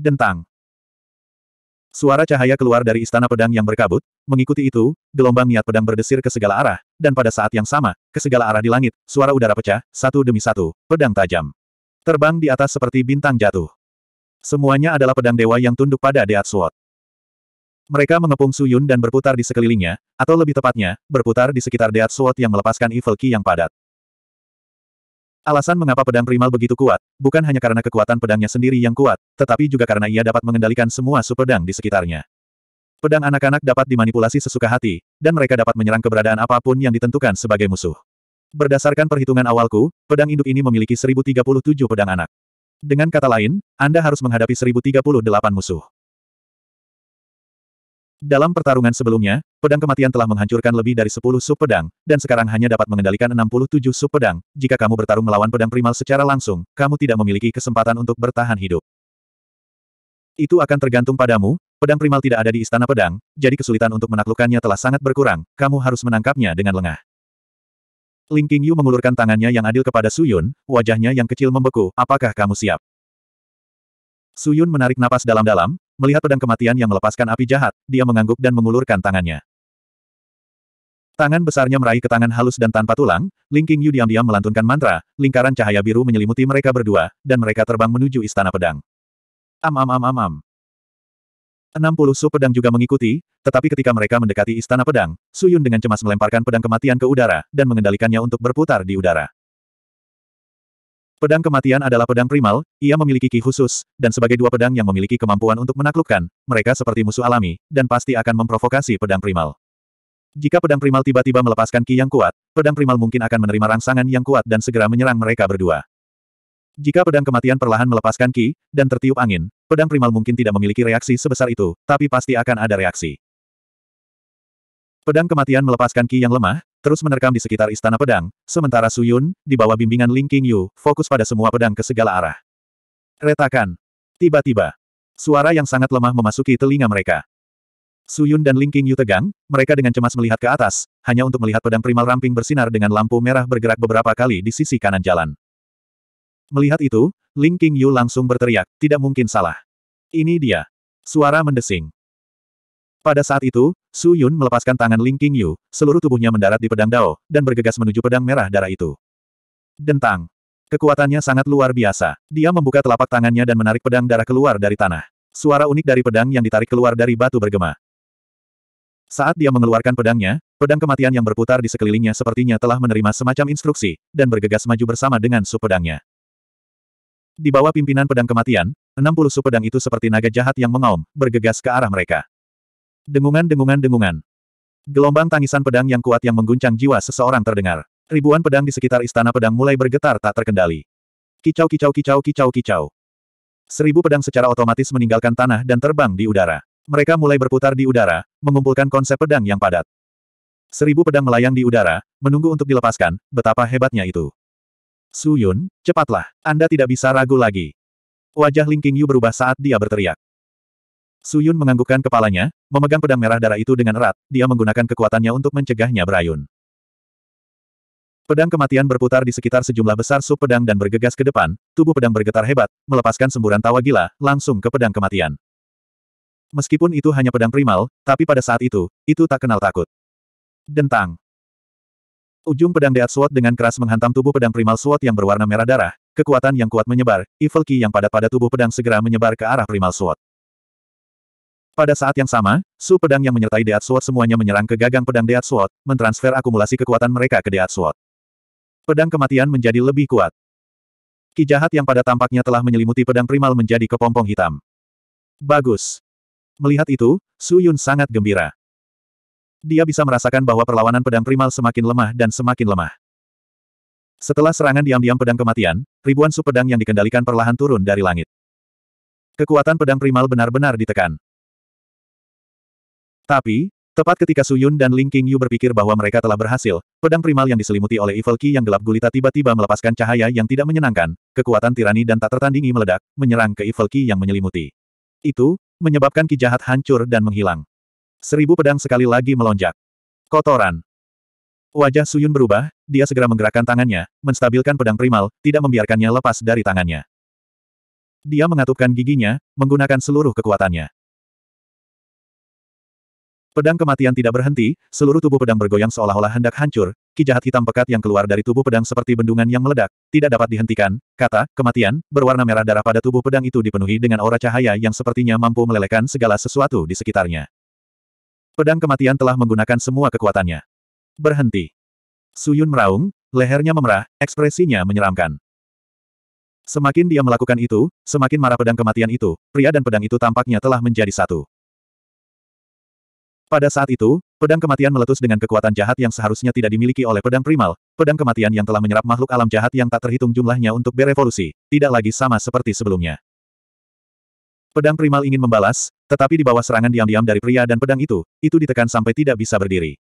Dentang. Suara cahaya keluar dari istana pedang yang berkabut, mengikuti itu, gelombang niat pedang berdesir ke segala arah, dan pada saat yang sama, ke segala arah di langit, suara udara pecah, satu demi satu, pedang tajam. Terbang di atas seperti bintang jatuh. Semuanya adalah pedang dewa yang tunduk pada Deat Sword. Mereka mengepung Suyun dan berputar di sekelilingnya, atau lebih tepatnya, berputar di sekitar Deat Sword yang melepaskan Evil Ki yang padat. Alasan mengapa pedang primal begitu kuat, bukan hanya karena kekuatan pedangnya sendiri yang kuat, tetapi juga karena ia dapat mengendalikan semua superdang di sekitarnya. Pedang anak-anak dapat dimanipulasi sesuka hati, dan mereka dapat menyerang keberadaan apapun yang ditentukan sebagai musuh. Berdasarkan perhitungan awalku, pedang induk ini memiliki 1037 pedang anak. Dengan kata lain, Anda harus menghadapi 1038 musuh. Dalam pertarungan sebelumnya, pedang kematian telah menghancurkan lebih dari 10 sub pedang, dan sekarang hanya dapat mengendalikan 67 sub pedang. Jika kamu bertarung melawan pedang primal secara langsung, kamu tidak memiliki kesempatan untuk bertahan hidup. Itu akan tergantung padamu, pedang primal tidak ada di istana pedang, jadi kesulitan untuk menaklukkannya telah sangat berkurang, kamu harus menangkapnya dengan lengah. Ling Qingyu mengulurkan tangannya yang adil kepada Su Yun, wajahnya yang kecil membeku, apakah kamu siap? Su Yun menarik napas dalam-dalam, Melihat pedang kematian yang melepaskan api jahat, dia mengangguk dan mengulurkan tangannya. Tangan besarnya meraih ke tangan halus dan tanpa tulang, Ling King Yu diam-diam melantunkan mantra, lingkaran cahaya biru menyelimuti mereka berdua, dan mereka terbang menuju istana pedang. Am am am am am. 60 su pedang juga mengikuti, tetapi ketika mereka mendekati istana pedang, Suyun dengan cemas melemparkan pedang kematian ke udara, dan mengendalikannya untuk berputar di udara. Pedang kematian adalah pedang primal, ia memiliki ki khusus, dan sebagai dua pedang yang memiliki kemampuan untuk menaklukkan, mereka seperti musuh alami, dan pasti akan memprovokasi pedang primal. Jika pedang primal tiba-tiba melepaskan ki yang kuat, pedang primal mungkin akan menerima rangsangan yang kuat dan segera menyerang mereka berdua. Jika pedang kematian perlahan melepaskan ki, dan tertiup angin, pedang primal mungkin tidak memiliki reaksi sebesar itu, tapi pasti akan ada reaksi. Pedang kematian melepaskan ki yang lemah, terus menerkam di sekitar Istana Pedang, sementara Su Yun, di bawah bimbingan Ling Qingyu, Yu, fokus pada semua pedang ke segala arah. Retakan. Tiba-tiba, suara yang sangat lemah memasuki telinga mereka. Su Yun dan Ling Qingyu Yu tegang, mereka dengan cemas melihat ke atas, hanya untuk melihat pedang primal ramping bersinar dengan lampu merah bergerak beberapa kali di sisi kanan jalan. Melihat itu, Ling Qingyu Yu langsung berteriak, tidak mungkin salah. Ini dia. Suara mendesing. Pada saat itu, Su Yun melepaskan tangan Ling Qingyu, seluruh tubuhnya mendarat di pedang Dao, dan bergegas menuju pedang merah darah itu. Dentang. Kekuatannya sangat luar biasa. Dia membuka telapak tangannya dan menarik pedang darah keluar dari tanah. Suara unik dari pedang yang ditarik keluar dari batu bergema. Saat dia mengeluarkan pedangnya, pedang kematian yang berputar di sekelilingnya sepertinya telah menerima semacam instruksi, dan bergegas maju bersama dengan su pedangnya. Di bawah pimpinan pedang kematian, 60 pedang itu seperti naga jahat yang mengaum, bergegas ke arah mereka. Dengungan-dengungan-dengungan. Gelombang tangisan pedang yang kuat yang mengguncang jiwa seseorang terdengar. Ribuan pedang di sekitar istana pedang mulai bergetar tak terkendali. Kicau-kicau-kicau-kicau-kicau. Seribu pedang secara otomatis meninggalkan tanah dan terbang di udara. Mereka mulai berputar di udara, mengumpulkan konsep pedang yang padat. Seribu pedang melayang di udara, menunggu untuk dilepaskan, betapa hebatnya itu. Su Yun, cepatlah, Anda tidak bisa ragu lagi. Wajah Ling Qingyu berubah saat dia berteriak. Suyun menganggukkan kepalanya, memegang pedang merah darah itu dengan erat, dia menggunakan kekuatannya untuk mencegahnya berayun. Pedang kematian berputar di sekitar sejumlah besar sub pedang dan bergegas ke depan, tubuh pedang bergetar hebat, melepaskan semburan tawa gila, langsung ke pedang kematian. Meskipun itu hanya pedang primal, tapi pada saat itu, itu tak kenal takut. Dentang. Ujung pedang Death Sword dengan keras menghantam tubuh pedang primal Sword yang berwarna merah darah, kekuatan yang kuat menyebar, Evil key yang padat pada tubuh pedang segera menyebar ke arah primal Sword. Pada saat yang sama, Su pedang yang menyertai Deat Sword semuanya menyerang ke gagang pedang Deat Sword, mentransfer akumulasi kekuatan mereka ke Deat Sword. Pedang kematian menjadi lebih kuat. Ki jahat yang pada tampaknya telah menyelimuti pedang primal menjadi kepompong hitam. Bagus. Melihat itu, Su Yun sangat gembira. Dia bisa merasakan bahwa perlawanan pedang primal semakin lemah dan semakin lemah. Setelah serangan diam-diam pedang kematian, ribuan su pedang yang dikendalikan perlahan turun dari langit. Kekuatan pedang primal benar-benar ditekan. Tapi, tepat ketika Suyun dan Ling Yu berpikir bahwa mereka telah berhasil, pedang primal yang diselimuti oleh Evil Qi yang gelap gulita tiba-tiba melepaskan cahaya yang tidak menyenangkan, kekuatan tirani dan tak tertandingi meledak, menyerang ke Evil Qi yang menyelimuti. Itu, menyebabkan Ki jahat hancur dan menghilang. Seribu pedang sekali lagi melonjak. Kotoran. Wajah Suyun berubah, dia segera menggerakkan tangannya, menstabilkan pedang primal, tidak membiarkannya lepas dari tangannya. Dia mengatupkan giginya, menggunakan seluruh kekuatannya. Pedang kematian tidak berhenti, seluruh tubuh pedang bergoyang seolah-olah hendak hancur, ki jahat hitam pekat yang keluar dari tubuh pedang seperti bendungan yang meledak, tidak dapat dihentikan, kata, kematian, berwarna merah darah pada tubuh pedang itu dipenuhi dengan aura cahaya yang sepertinya mampu melelehkan segala sesuatu di sekitarnya. Pedang kematian telah menggunakan semua kekuatannya. Berhenti. Suyun meraung, lehernya memerah, ekspresinya menyeramkan. Semakin dia melakukan itu, semakin marah pedang kematian itu, pria dan pedang itu tampaknya telah menjadi satu. Pada saat itu, pedang kematian meletus dengan kekuatan jahat yang seharusnya tidak dimiliki oleh pedang primal, pedang kematian yang telah menyerap makhluk alam jahat yang tak terhitung jumlahnya untuk berevolusi, tidak lagi sama seperti sebelumnya. Pedang primal ingin membalas, tetapi di bawah serangan diam-diam dari pria dan pedang itu, itu ditekan sampai tidak bisa berdiri.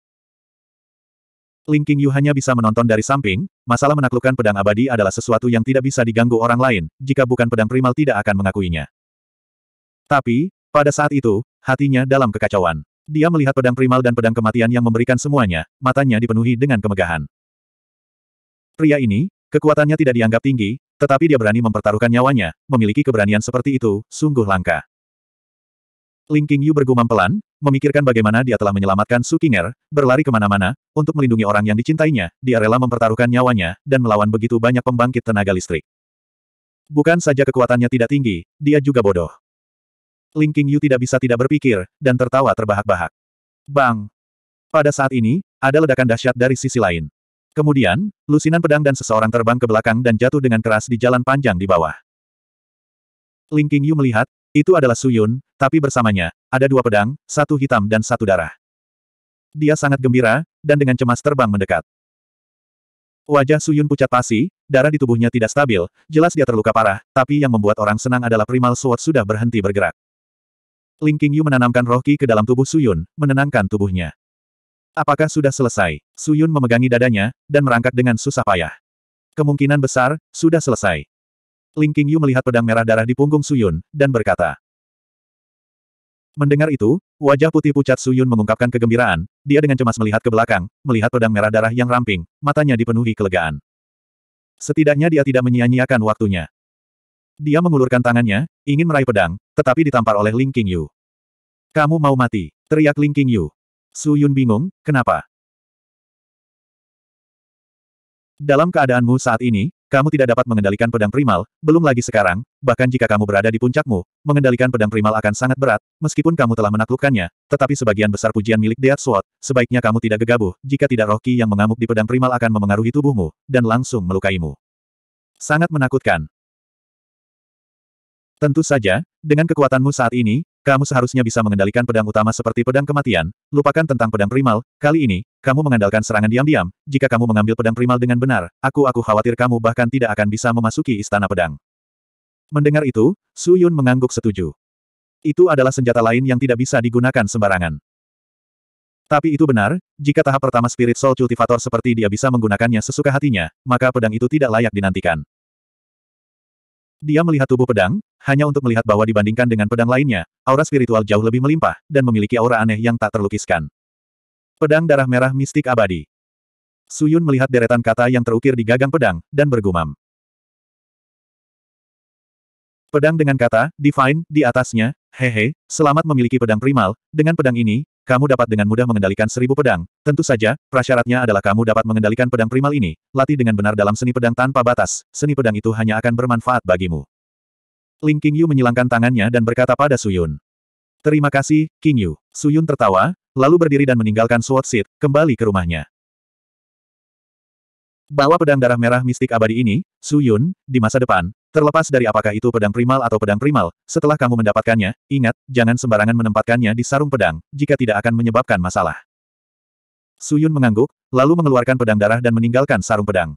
Ling Yu hanya bisa menonton dari samping, masalah menaklukkan pedang abadi adalah sesuatu yang tidak bisa diganggu orang lain, jika bukan pedang primal tidak akan mengakuinya. Tapi, pada saat itu, hatinya dalam kekacauan. Dia melihat pedang primal dan pedang kematian yang memberikan semuanya, matanya dipenuhi dengan kemegahan. Pria ini, kekuatannya tidak dianggap tinggi, tetapi dia berani mempertaruhkan nyawanya, memiliki keberanian seperti itu, sungguh langka. Ling Qingyu bergumam pelan, memikirkan bagaimana dia telah menyelamatkan Su Qinger, berlari kemana-mana, untuk melindungi orang yang dicintainya, dia rela mempertaruhkan nyawanya, dan melawan begitu banyak pembangkit tenaga listrik. Bukan saja kekuatannya tidak tinggi, dia juga bodoh. Ling Qingyu Yu tidak bisa tidak berpikir, dan tertawa terbahak-bahak. Bang! Pada saat ini, ada ledakan dahsyat dari sisi lain. Kemudian, lusinan pedang dan seseorang terbang ke belakang dan jatuh dengan keras di jalan panjang di bawah. Ling Qingyu Yu melihat, itu adalah Suyun, tapi bersamanya, ada dua pedang, satu hitam dan satu darah. Dia sangat gembira, dan dengan cemas terbang mendekat. Wajah Suyun pucat pasi, darah di tubuhnya tidak stabil, jelas dia terluka parah, tapi yang membuat orang senang adalah Primal Sword sudah berhenti bergerak. Ling Qingyu menanamkan roh ki ke dalam tubuh Suyun, menenangkan tubuhnya. Apakah sudah selesai? Suyun memegangi dadanya, dan merangkak dengan susah payah. Kemungkinan besar, sudah selesai. Ling Qingyu melihat pedang merah darah di punggung Suyun, dan berkata. Mendengar itu, wajah putih pucat Suyun mengungkapkan kegembiraan, dia dengan cemas melihat ke belakang, melihat pedang merah darah yang ramping, matanya dipenuhi kelegaan. Setidaknya dia tidak menyia-nyiakan waktunya. Dia mengulurkan tangannya, ingin meraih pedang, tetapi ditampar oleh Ling King Kamu mau mati, teriak Ling King Yu. Su Yun bingung, kenapa? Dalam keadaanmu saat ini, kamu tidak dapat mengendalikan pedang primal, belum lagi sekarang, bahkan jika kamu berada di puncakmu, mengendalikan pedang primal akan sangat berat, meskipun kamu telah menaklukkannya, tetapi sebagian besar pujian milik Deat Sword, sebaiknya kamu tidak gegabah, jika tidak Rocky yang mengamuk di pedang primal akan memengaruhi tubuhmu, dan langsung melukaimu. Sangat menakutkan. Tentu saja, dengan kekuatanmu saat ini, kamu seharusnya bisa mengendalikan pedang utama seperti pedang kematian, lupakan tentang pedang primal, kali ini, kamu mengandalkan serangan diam-diam, jika kamu mengambil pedang primal dengan benar, aku-aku khawatir kamu bahkan tidak akan bisa memasuki istana pedang. Mendengar itu, Su Yun mengangguk setuju. Itu adalah senjata lain yang tidak bisa digunakan sembarangan. Tapi itu benar, jika tahap pertama Spirit Soul Cultivator seperti dia bisa menggunakannya sesuka hatinya, maka pedang itu tidak layak dinantikan. Dia melihat tubuh pedang, hanya untuk melihat bahwa dibandingkan dengan pedang lainnya, aura spiritual jauh lebih melimpah, dan memiliki aura aneh yang tak terlukiskan. Pedang darah merah mistik abadi. Suyun melihat deretan kata yang terukir di gagang pedang, dan bergumam. Pedang dengan kata, Divine, di atasnya, hehe, selamat memiliki pedang primal, dengan pedang ini, kamu dapat dengan mudah mengendalikan seribu pedang, tentu saja, prasyaratnya adalah kamu dapat mengendalikan pedang primal ini, latih dengan benar dalam seni pedang tanpa batas, seni pedang itu hanya akan bermanfaat bagimu. Ling Qingyu menyilangkan tangannya dan berkata pada Suyun. Terima kasih, Qingyu. Suyun tertawa, lalu berdiri dan meninggalkan Sword Seat, kembali ke rumahnya. Bahwa pedang darah merah mistik abadi ini, Su Yun, di masa depan, terlepas dari apakah itu pedang primal atau pedang primal, setelah kamu mendapatkannya, ingat, jangan sembarangan menempatkannya di sarung pedang, jika tidak akan menyebabkan masalah. Su Yun mengangguk, lalu mengeluarkan pedang darah dan meninggalkan sarung pedang.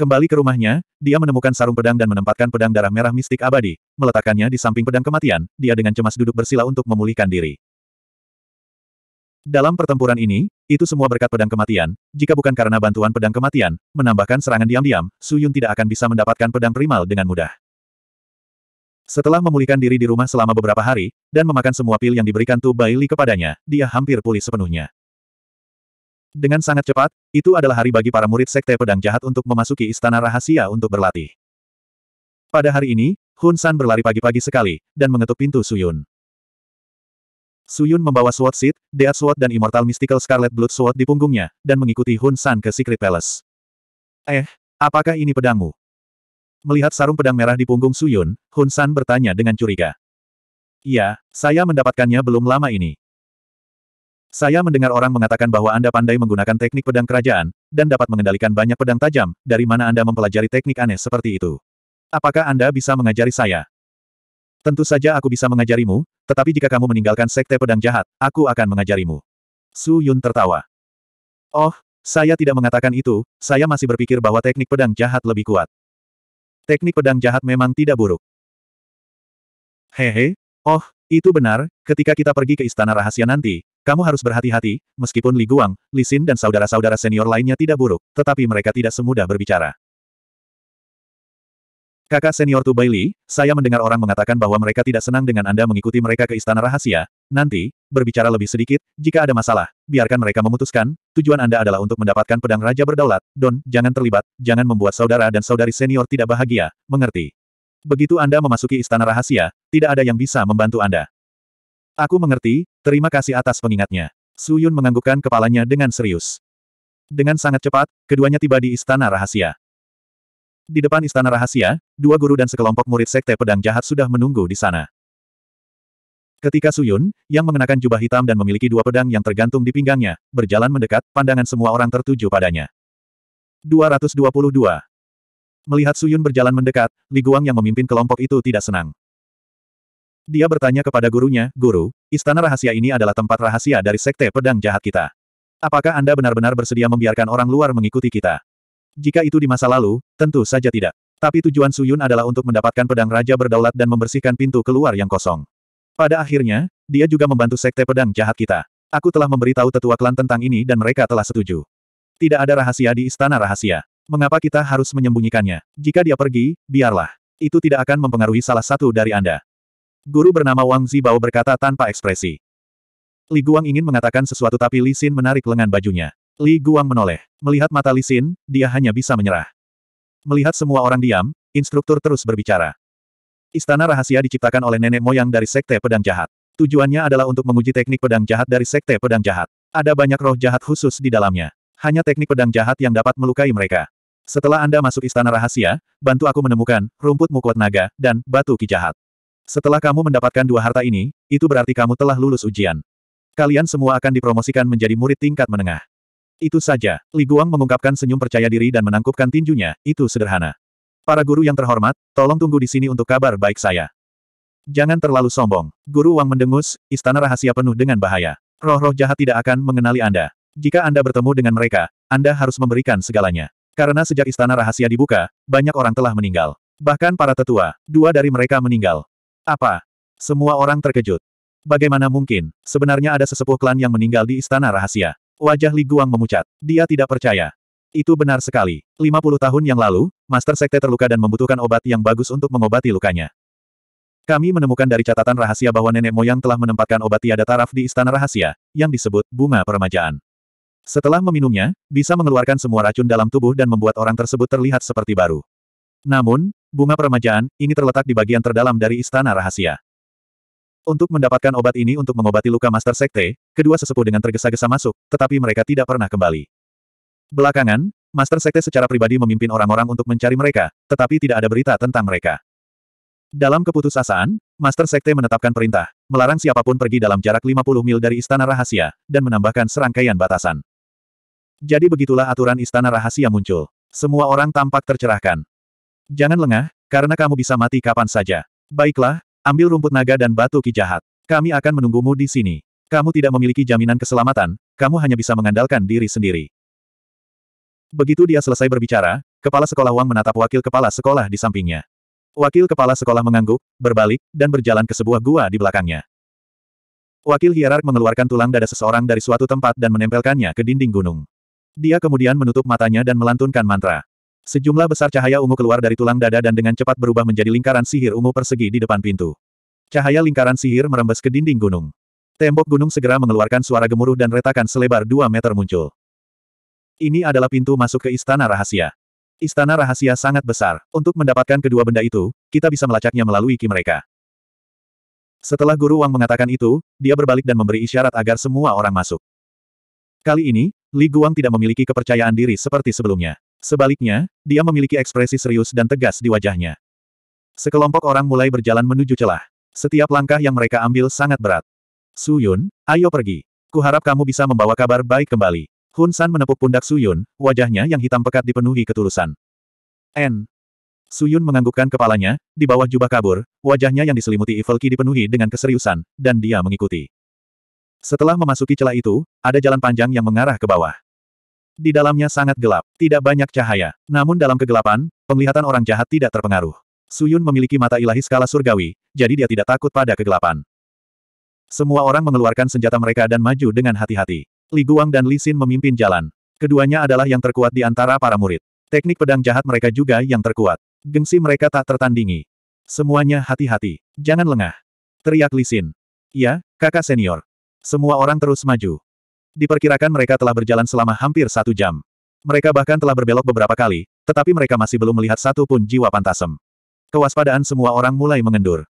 Kembali ke rumahnya, dia menemukan sarung pedang dan menempatkan pedang darah merah mistik abadi, meletakkannya di samping pedang kematian, dia dengan cemas duduk bersila untuk memulihkan diri. Dalam pertempuran ini, itu semua berkat pedang kematian, jika bukan karena bantuan pedang kematian, menambahkan serangan diam-diam, Su Yun tidak akan bisa mendapatkan pedang primal dengan mudah. Setelah memulihkan diri di rumah selama beberapa hari, dan memakan semua pil yang diberikan Tu Bai Li kepadanya, dia hampir pulih sepenuhnya. Dengan sangat cepat, itu adalah hari bagi para murid Sekte Pedang Jahat untuk memasuki Istana Rahasia untuk berlatih. Pada hari ini, Hun San berlari pagi-pagi sekali, dan mengetuk pintu Su Yun. Su Yun membawa sword seat, Death Sword dan Immortal Mystical Scarlet Blood Sword di punggungnya, dan mengikuti Hun San ke Secret Palace. Eh, apakah ini pedangmu? Melihat sarung pedang merah di punggung Suyun, Hun San bertanya dengan curiga. Iya, saya mendapatkannya belum lama ini. Saya mendengar orang mengatakan bahwa Anda pandai menggunakan teknik pedang kerajaan, dan dapat mengendalikan banyak pedang tajam, dari mana Anda mempelajari teknik aneh seperti itu. Apakah Anda bisa mengajari saya? Tentu saja aku bisa mengajarimu, tetapi jika kamu meninggalkan sekte pedang jahat, aku akan mengajarimu. Su Yun tertawa. Oh, saya tidak mengatakan itu, saya masih berpikir bahwa teknik pedang jahat lebih kuat. Teknik pedang jahat memang tidak buruk. Hehe, oh, itu benar, ketika kita pergi ke istana rahasia nanti, kamu harus berhati-hati, meskipun Li Guang, Li Xin dan saudara-saudara senior lainnya tidak buruk, tetapi mereka tidak semudah berbicara. Kakak senior Tu Baili, saya mendengar orang mengatakan bahwa mereka tidak senang dengan Anda mengikuti mereka ke istana rahasia. Nanti, berbicara lebih sedikit, jika ada masalah, biarkan mereka memutuskan. Tujuan Anda adalah untuk mendapatkan pedang raja berdaulat. Don, jangan terlibat, jangan membuat saudara dan saudari senior tidak bahagia, mengerti? Begitu Anda memasuki istana rahasia, tidak ada yang bisa membantu Anda. Aku mengerti, terima kasih atas pengingatnya. Suyun menganggukkan kepalanya dengan serius. Dengan sangat cepat, keduanya tiba di istana rahasia. Di depan istana rahasia, dua guru dan sekelompok murid sekte pedang jahat sudah menunggu di sana. Ketika Suyun, yang mengenakan jubah hitam dan memiliki dua pedang yang tergantung di pinggangnya, berjalan mendekat, pandangan semua orang tertuju padanya. 222. Melihat Suyun berjalan mendekat, Li Guang yang memimpin kelompok itu tidak senang. Dia bertanya kepada gurunya, Guru, istana rahasia ini adalah tempat rahasia dari sekte pedang jahat kita. Apakah Anda benar-benar bersedia membiarkan orang luar mengikuti kita? Jika itu di masa lalu, tentu saja tidak. Tapi tujuan Suyun adalah untuk mendapatkan pedang raja berdaulat dan membersihkan pintu keluar yang kosong. Pada akhirnya, dia juga membantu sekte pedang jahat kita. Aku telah memberitahu tetua klan tentang ini dan mereka telah setuju. Tidak ada rahasia di istana rahasia. Mengapa kita harus menyembunyikannya? Jika dia pergi, biarlah. Itu tidak akan mempengaruhi salah satu dari Anda. Guru bernama Wang Zibao berkata tanpa ekspresi. Li Guang ingin mengatakan sesuatu tapi Li Xin menarik lengan bajunya. Li Guang menoleh. Melihat mata Li Xin, dia hanya bisa menyerah. Melihat semua orang diam, instruktur terus berbicara. Istana rahasia diciptakan oleh nenek moyang dari Sekte Pedang Jahat. Tujuannya adalah untuk menguji teknik pedang jahat dari Sekte Pedang Jahat. Ada banyak roh jahat khusus di dalamnya. Hanya teknik pedang jahat yang dapat melukai mereka. Setelah Anda masuk istana rahasia, bantu aku menemukan rumput mukuat naga dan batu ki jahat. Setelah kamu mendapatkan dua harta ini, itu berarti kamu telah lulus ujian. Kalian semua akan dipromosikan menjadi murid tingkat menengah. Itu saja, Li Guang mengungkapkan senyum percaya diri dan menangkupkan tinjunya, itu sederhana. Para guru yang terhormat, tolong tunggu di sini untuk kabar baik saya. Jangan terlalu sombong. Guru Wang mendengus, istana rahasia penuh dengan bahaya. Roh-roh jahat tidak akan mengenali Anda. Jika Anda bertemu dengan mereka, Anda harus memberikan segalanya. Karena sejak istana rahasia dibuka, banyak orang telah meninggal. Bahkan para tetua, dua dari mereka meninggal. Apa? Semua orang terkejut. Bagaimana mungkin, sebenarnya ada sesepuh klan yang meninggal di istana rahasia. Wajah Li Guang memucat. Dia tidak percaya. Itu benar sekali. 50 tahun yang lalu, Master Sekte terluka dan membutuhkan obat yang bagus untuk mengobati lukanya. Kami menemukan dari catatan rahasia bahwa nenek moyang telah menempatkan obat tiada taraf di istana rahasia, yang disebut bunga peremajaan. Setelah meminumnya, bisa mengeluarkan semua racun dalam tubuh dan membuat orang tersebut terlihat seperti baru. Namun, bunga peremajaan, ini terletak di bagian terdalam dari istana rahasia. Untuk mendapatkan obat ini untuk mengobati luka Master Sekte, kedua sesepuh dengan tergesa-gesa masuk, tetapi mereka tidak pernah kembali. Belakangan, Master Sekte secara pribadi memimpin orang-orang untuk mencari mereka, tetapi tidak ada berita tentang mereka. Dalam keputusasaan, Master Sekte menetapkan perintah, melarang siapapun pergi dalam jarak 50 mil dari Istana Rahasia, dan menambahkan serangkaian batasan. Jadi begitulah aturan Istana Rahasia muncul. Semua orang tampak tercerahkan. Jangan lengah, karena kamu bisa mati kapan saja. Baiklah, Ambil rumput naga dan batu ki jahat. Kami akan menunggumu di sini. Kamu tidak memiliki jaminan keselamatan, kamu hanya bisa mengandalkan diri sendiri. Begitu dia selesai berbicara, kepala sekolah Wang menatap wakil kepala sekolah di sampingnya. Wakil kepala sekolah mengangguk, berbalik, dan berjalan ke sebuah gua di belakangnya. Wakil hierark mengeluarkan tulang dada seseorang dari suatu tempat dan menempelkannya ke dinding gunung. Dia kemudian menutup matanya dan melantunkan mantra. Sejumlah besar cahaya ungu keluar dari tulang dada dan dengan cepat berubah menjadi lingkaran sihir ungu persegi di depan pintu. Cahaya lingkaran sihir merembes ke dinding gunung. Tembok gunung segera mengeluarkan suara gemuruh dan retakan selebar dua meter muncul. Ini adalah pintu masuk ke istana rahasia. Istana rahasia sangat besar. Untuk mendapatkan kedua benda itu, kita bisa melacaknya melalui ki mereka. Setelah Guru Wang mengatakan itu, dia berbalik dan memberi isyarat agar semua orang masuk. Kali ini, Li Guang tidak memiliki kepercayaan diri seperti sebelumnya. Sebaliknya, dia memiliki ekspresi serius dan tegas di wajahnya. Sekelompok orang mulai berjalan menuju celah. Setiap langkah yang mereka ambil sangat berat. Suyun, ayo pergi. Kuharap kamu bisa membawa kabar baik kembali. Hun San menepuk pundak Suyun, wajahnya yang hitam pekat dipenuhi ketulusan. N. Suyun menganggukkan kepalanya, di bawah jubah kabur, wajahnya yang diselimuti Evil Ki dipenuhi dengan keseriusan, dan dia mengikuti. Setelah memasuki celah itu, ada jalan panjang yang mengarah ke bawah. Di dalamnya sangat gelap, tidak banyak cahaya. Namun dalam kegelapan, penglihatan orang jahat tidak terpengaruh. Suyun memiliki mata ilahi skala surgawi, jadi dia tidak takut pada kegelapan. Semua orang mengeluarkan senjata mereka dan maju dengan hati-hati. Li Guang dan Li Xin memimpin jalan. Keduanya adalah yang terkuat di antara para murid. Teknik pedang jahat mereka juga yang terkuat. Gengsi mereka tak tertandingi. Semuanya hati-hati. Jangan lengah. Teriak Li Xin. Ya, kakak senior. Semua orang terus maju. Diperkirakan mereka telah berjalan selama hampir satu jam. Mereka bahkan telah berbelok beberapa kali, tetapi mereka masih belum melihat satu pun jiwa pantasem. Kewaspadaan semua orang mulai mengendur.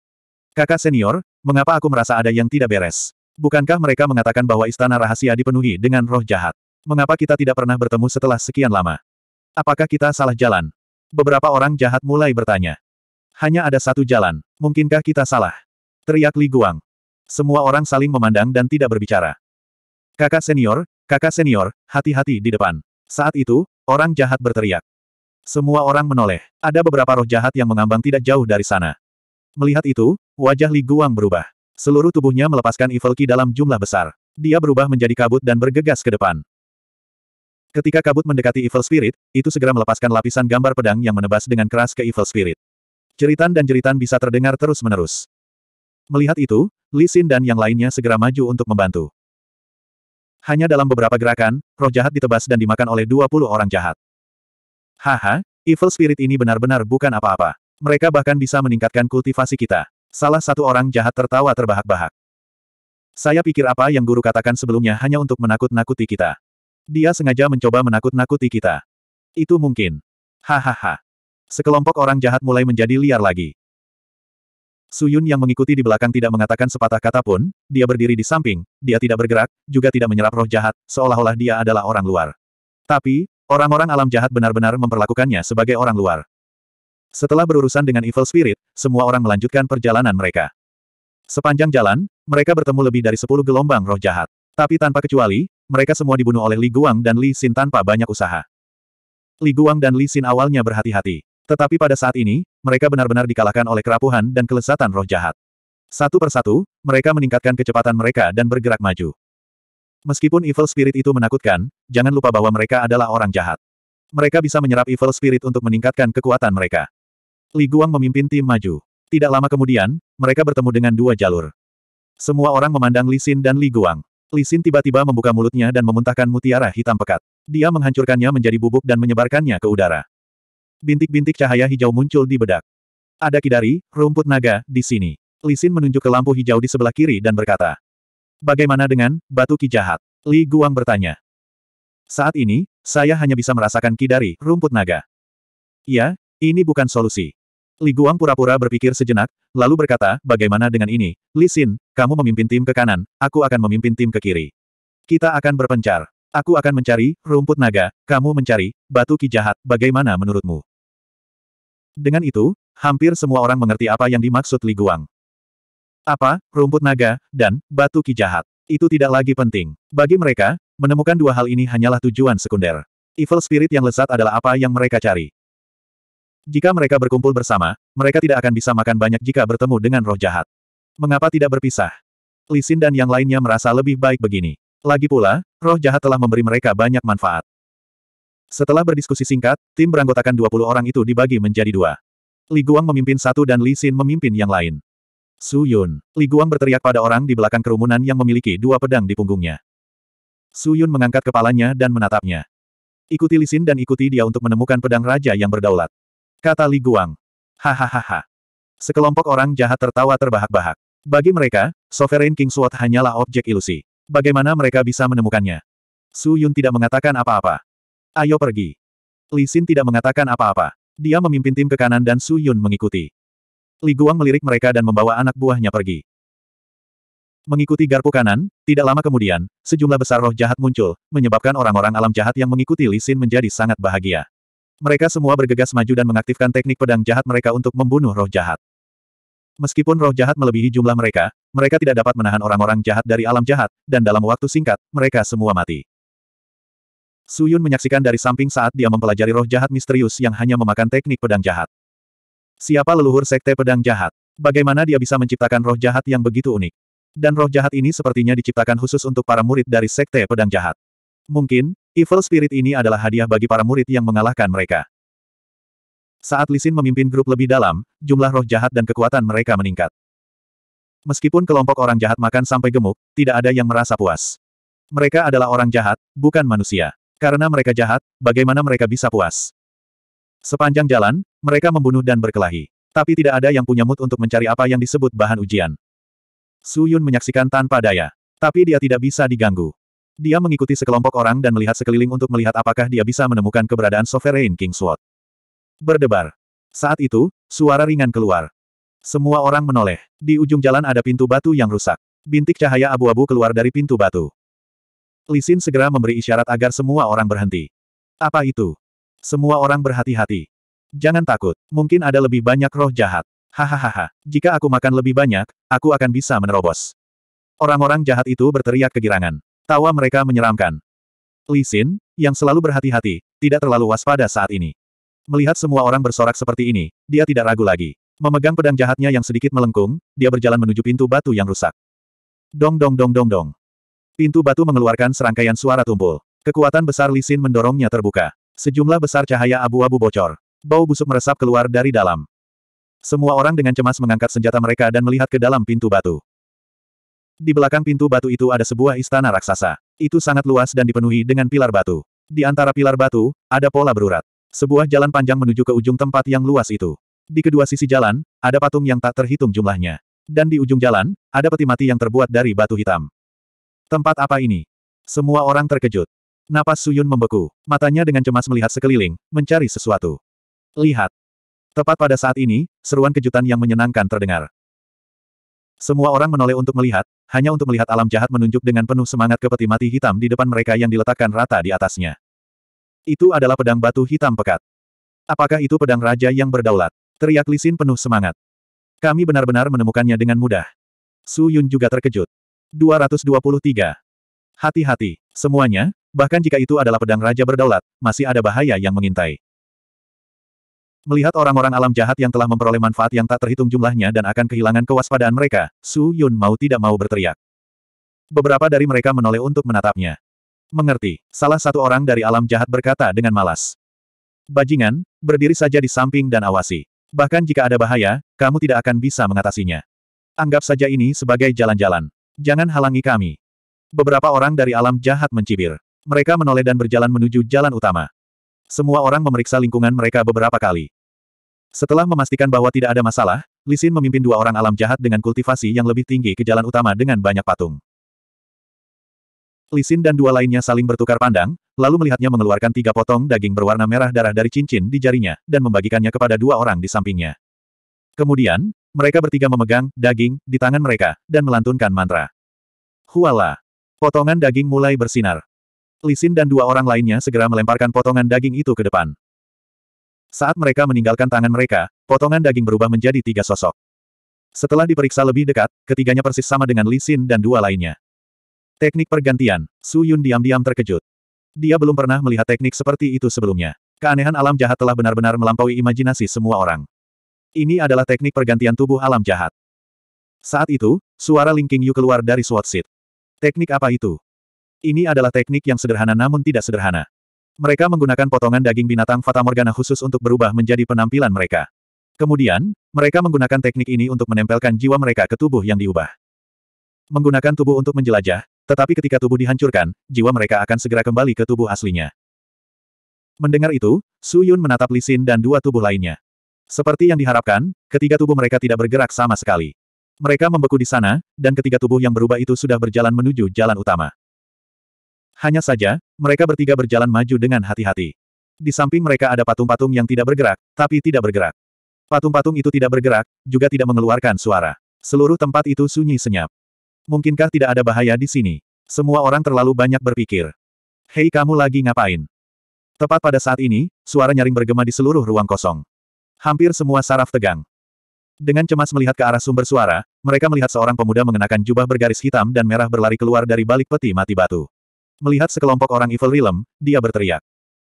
Kakak senior, mengapa aku merasa ada yang tidak beres? Bukankah mereka mengatakan bahwa istana rahasia dipenuhi dengan roh jahat? Mengapa kita tidak pernah bertemu setelah sekian lama? Apakah kita salah jalan? Beberapa orang jahat mulai bertanya. Hanya ada satu jalan, mungkinkah kita salah? Teriak Li Guang. Semua orang saling memandang dan tidak berbicara. Kakak senior, kakak senior, hati-hati di depan. Saat itu, orang jahat berteriak. Semua orang menoleh. Ada beberapa roh jahat yang mengambang tidak jauh dari sana. Melihat itu, wajah Li Guang berubah. Seluruh tubuhnya melepaskan Evil Ki dalam jumlah besar. Dia berubah menjadi kabut dan bergegas ke depan. Ketika kabut mendekati Evil Spirit, itu segera melepaskan lapisan gambar pedang yang menebas dengan keras ke Evil Spirit. Ceritan dan jeritan bisa terdengar terus-menerus. Melihat itu, Li Xin dan yang lainnya segera maju untuk membantu. Hanya dalam beberapa gerakan, roh jahat ditebas dan dimakan oleh 20 orang jahat. Haha, evil spirit ini benar-benar bukan apa-apa. Mereka bahkan bisa meningkatkan kultivasi kita. Salah satu orang jahat tertawa terbahak-bahak. Saya pikir apa yang guru katakan sebelumnya hanya untuk menakut-nakuti kita. Dia sengaja mencoba menakut-nakuti kita. Itu mungkin. Hahaha. Sekelompok orang jahat mulai menjadi liar lagi. Su Yun yang mengikuti di belakang tidak mengatakan sepatah kata pun, dia berdiri di samping, dia tidak bergerak, juga tidak menyerap roh jahat, seolah-olah dia adalah orang luar. Tapi, orang-orang alam jahat benar-benar memperlakukannya sebagai orang luar. Setelah berurusan dengan Evil Spirit, semua orang melanjutkan perjalanan mereka. Sepanjang jalan, mereka bertemu lebih dari sepuluh gelombang roh jahat. Tapi tanpa kecuali, mereka semua dibunuh oleh Li Guang dan Li Xin tanpa banyak usaha. Li Guang dan Li Xin awalnya berhati-hati. Tetapi pada saat ini, mereka benar-benar dikalahkan oleh kerapuhan dan kelesatan roh jahat. Satu persatu, mereka meningkatkan kecepatan mereka dan bergerak maju. Meskipun evil spirit itu menakutkan, jangan lupa bahwa mereka adalah orang jahat. Mereka bisa menyerap evil spirit untuk meningkatkan kekuatan mereka. Li Guang memimpin tim maju. Tidak lama kemudian, mereka bertemu dengan dua jalur. Semua orang memandang Li Xin dan Li Guang. Li Xin tiba-tiba membuka mulutnya dan memuntahkan mutiara hitam pekat. Dia menghancurkannya menjadi bubuk dan menyebarkannya ke udara bintik-bintik cahaya hijau muncul di bedak. Ada kidari, rumput naga, di sini. Lisin menunjuk ke lampu hijau di sebelah kiri dan berkata. Bagaimana dengan, batu ki jahat? Li Guang bertanya. Saat ini, saya hanya bisa merasakan kidari, rumput naga. Ya, ini bukan solusi. Li Guang pura-pura berpikir sejenak, lalu berkata, bagaimana dengan ini? Lisin? kamu memimpin tim ke kanan, aku akan memimpin tim ke kiri. Kita akan berpencar. Aku akan mencari, rumput naga, kamu mencari, batu ki jahat, bagaimana menurutmu? Dengan itu, hampir semua orang mengerti apa yang dimaksud Li Guang. Apa, rumput naga, dan batu ki jahat. Itu tidak lagi penting. Bagi mereka, menemukan dua hal ini hanyalah tujuan sekunder. Evil spirit yang lesat adalah apa yang mereka cari. Jika mereka berkumpul bersama, mereka tidak akan bisa makan banyak jika bertemu dengan roh jahat. Mengapa tidak berpisah? Lisin dan yang lainnya merasa lebih baik begini. Lagi pula, roh jahat telah memberi mereka banyak manfaat. Setelah berdiskusi singkat, tim beranggotakan 20 orang itu dibagi menjadi dua. Li Guang memimpin satu dan Li Xin memimpin yang lain. Su Yun. Li Guang berteriak pada orang di belakang kerumunan yang memiliki dua pedang di punggungnya. Su Yun mengangkat kepalanya dan menatapnya. Ikuti Li Xin dan ikuti dia untuk menemukan pedang raja yang berdaulat. Kata Li Guang. Hahaha. Sekelompok orang jahat tertawa terbahak-bahak. Bagi mereka, Sovereign King Sword hanyalah objek ilusi. Bagaimana mereka bisa menemukannya? Su Yun tidak mengatakan apa-apa. Ayo pergi. Li Xin tidak mengatakan apa-apa. Dia memimpin tim ke kanan dan Su Yun mengikuti. Li Guang melirik mereka dan membawa anak buahnya pergi. Mengikuti garpu kanan, tidak lama kemudian, sejumlah besar roh jahat muncul, menyebabkan orang-orang alam jahat yang mengikuti Li Xin menjadi sangat bahagia. Mereka semua bergegas maju dan mengaktifkan teknik pedang jahat mereka untuk membunuh roh jahat. Meskipun roh jahat melebihi jumlah mereka, mereka tidak dapat menahan orang-orang jahat dari alam jahat, dan dalam waktu singkat, mereka semua mati. Suyun menyaksikan dari samping saat dia mempelajari roh jahat misterius yang hanya memakan teknik pedang jahat. Siapa leluhur sekte pedang jahat? Bagaimana dia bisa menciptakan roh jahat yang begitu unik? Dan roh jahat ini sepertinya diciptakan khusus untuk para murid dari sekte pedang jahat. Mungkin, evil spirit ini adalah hadiah bagi para murid yang mengalahkan mereka. Saat Lisin memimpin grup lebih dalam, jumlah roh jahat dan kekuatan mereka meningkat. Meskipun kelompok orang jahat makan sampai gemuk, tidak ada yang merasa puas. Mereka adalah orang jahat, bukan manusia. Karena mereka jahat, bagaimana mereka bisa puas? Sepanjang jalan, mereka membunuh dan berkelahi. Tapi tidak ada yang punya mood untuk mencari apa yang disebut bahan ujian. Su Yun menyaksikan tanpa daya. Tapi dia tidak bisa diganggu. Dia mengikuti sekelompok orang dan melihat sekeliling untuk melihat apakah dia bisa menemukan keberadaan Sovereign King Sword. Berdebar. Saat itu, suara ringan keluar. Semua orang menoleh. Di ujung jalan ada pintu batu yang rusak. Bintik cahaya abu-abu keluar dari pintu batu. Lisin segera memberi isyarat agar semua orang berhenti. Apa itu? Semua orang berhati-hati. Jangan takut, mungkin ada lebih banyak roh jahat. Hahaha, jika aku makan lebih banyak, aku akan bisa menerobos. Orang-orang jahat itu berteriak kegirangan. Tawa mereka menyeramkan. Lisin, yang selalu berhati-hati, tidak terlalu waspada saat ini. Melihat semua orang bersorak seperti ini, dia tidak ragu lagi. Memegang pedang jahatnya yang sedikit melengkung, dia berjalan menuju pintu batu yang rusak. Dong dong dong dong dong. Pintu batu mengeluarkan serangkaian suara tumpul. Kekuatan besar Lisin mendorongnya terbuka. Sejumlah besar cahaya abu-abu bocor. Bau busuk meresap keluar dari dalam. Semua orang dengan cemas mengangkat senjata mereka dan melihat ke dalam pintu batu. Di belakang pintu batu itu ada sebuah istana raksasa. Itu sangat luas dan dipenuhi dengan pilar batu. Di antara pilar batu, ada pola berurat. Sebuah jalan panjang menuju ke ujung tempat yang luas itu. Di kedua sisi jalan, ada patung yang tak terhitung jumlahnya. Dan di ujung jalan, ada peti mati yang terbuat dari batu hitam. Tempat apa ini? Semua orang terkejut. Napas Suyun membeku, matanya dengan cemas melihat sekeliling, mencari sesuatu. Lihat. Tepat pada saat ini, seruan kejutan yang menyenangkan terdengar. Semua orang menoleh untuk melihat, hanya untuk melihat alam jahat menunjuk dengan penuh semangat ke peti mati hitam di depan mereka yang diletakkan rata di atasnya. Itu adalah pedang batu hitam pekat. Apakah itu pedang raja yang berdaulat? Teriak Lisin penuh semangat. Kami benar-benar menemukannya dengan mudah. Su Yun juga terkejut. 223. Hati-hati, semuanya, bahkan jika itu adalah pedang raja berdaulat, masih ada bahaya yang mengintai. Melihat orang-orang alam jahat yang telah memperoleh manfaat yang tak terhitung jumlahnya dan akan kehilangan kewaspadaan mereka, Su Yun mau tidak mau berteriak. Beberapa dari mereka menoleh untuk menatapnya. Mengerti, salah satu orang dari alam jahat berkata dengan malas. Bajingan, berdiri saja di samping dan awasi. Bahkan jika ada bahaya, kamu tidak akan bisa mengatasinya. Anggap saja ini sebagai jalan-jalan. Jangan halangi kami. Beberapa orang dari alam jahat mencibir. Mereka menoleh dan berjalan menuju jalan utama. Semua orang memeriksa lingkungan mereka beberapa kali. Setelah memastikan bahwa tidak ada masalah, Lisin memimpin dua orang alam jahat dengan kultivasi yang lebih tinggi ke jalan utama dengan banyak patung. Lisin dan dua lainnya saling bertukar pandang, lalu melihatnya mengeluarkan tiga potong daging berwarna merah darah dari cincin di jarinya, dan membagikannya kepada dua orang di sampingnya. Kemudian, mereka bertiga memegang daging di tangan mereka dan melantunkan mantra. Huala! Potongan daging mulai bersinar. Lisin dan dua orang lainnya segera melemparkan potongan daging itu ke depan. Saat mereka meninggalkan tangan mereka, potongan daging berubah menjadi tiga sosok. Setelah diperiksa lebih dekat, ketiganya persis sama dengan Lisin dan dua lainnya. Teknik pergantian, Su Yun diam-diam terkejut. Dia belum pernah melihat teknik seperti itu sebelumnya. Keanehan alam jahat telah benar-benar melampaui imajinasi semua orang. Ini adalah teknik pergantian tubuh alam jahat. Saat itu, suara Ling Qingyu keluar dari SWAT seat. Teknik apa itu? Ini adalah teknik yang sederhana namun tidak sederhana. Mereka menggunakan potongan daging binatang fata morgana khusus untuk berubah menjadi penampilan mereka. Kemudian, mereka menggunakan teknik ini untuk menempelkan jiwa mereka ke tubuh yang diubah. Menggunakan tubuh untuk menjelajah, tetapi ketika tubuh dihancurkan, jiwa mereka akan segera kembali ke tubuh aslinya. Mendengar itu, Su Yun menatap Lisin dan dua tubuh lainnya. Seperti yang diharapkan, ketiga tubuh mereka tidak bergerak sama sekali. Mereka membeku di sana, dan ketiga tubuh yang berubah itu sudah berjalan menuju jalan utama. Hanya saja, mereka bertiga berjalan maju dengan hati-hati. Di samping mereka ada patung-patung yang tidak bergerak, tapi tidak bergerak. Patung-patung itu tidak bergerak, juga tidak mengeluarkan suara. Seluruh tempat itu sunyi senyap. Mungkinkah tidak ada bahaya di sini? Semua orang terlalu banyak berpikir. Hei kamu lagi ngapain? Tepat pada saat ini, suara nyaring bergema di seluruh ruang kosong. Hampir semua saraf tegang. Dengan cemas melihat ke arah sumber suara, mereka melihat seorang pemuda mengenakan jubah bergaris hitam dan merah berlari keluar dari balik peti mati batu. Melihat sekelompok orang Evil Realm, dia berteriak.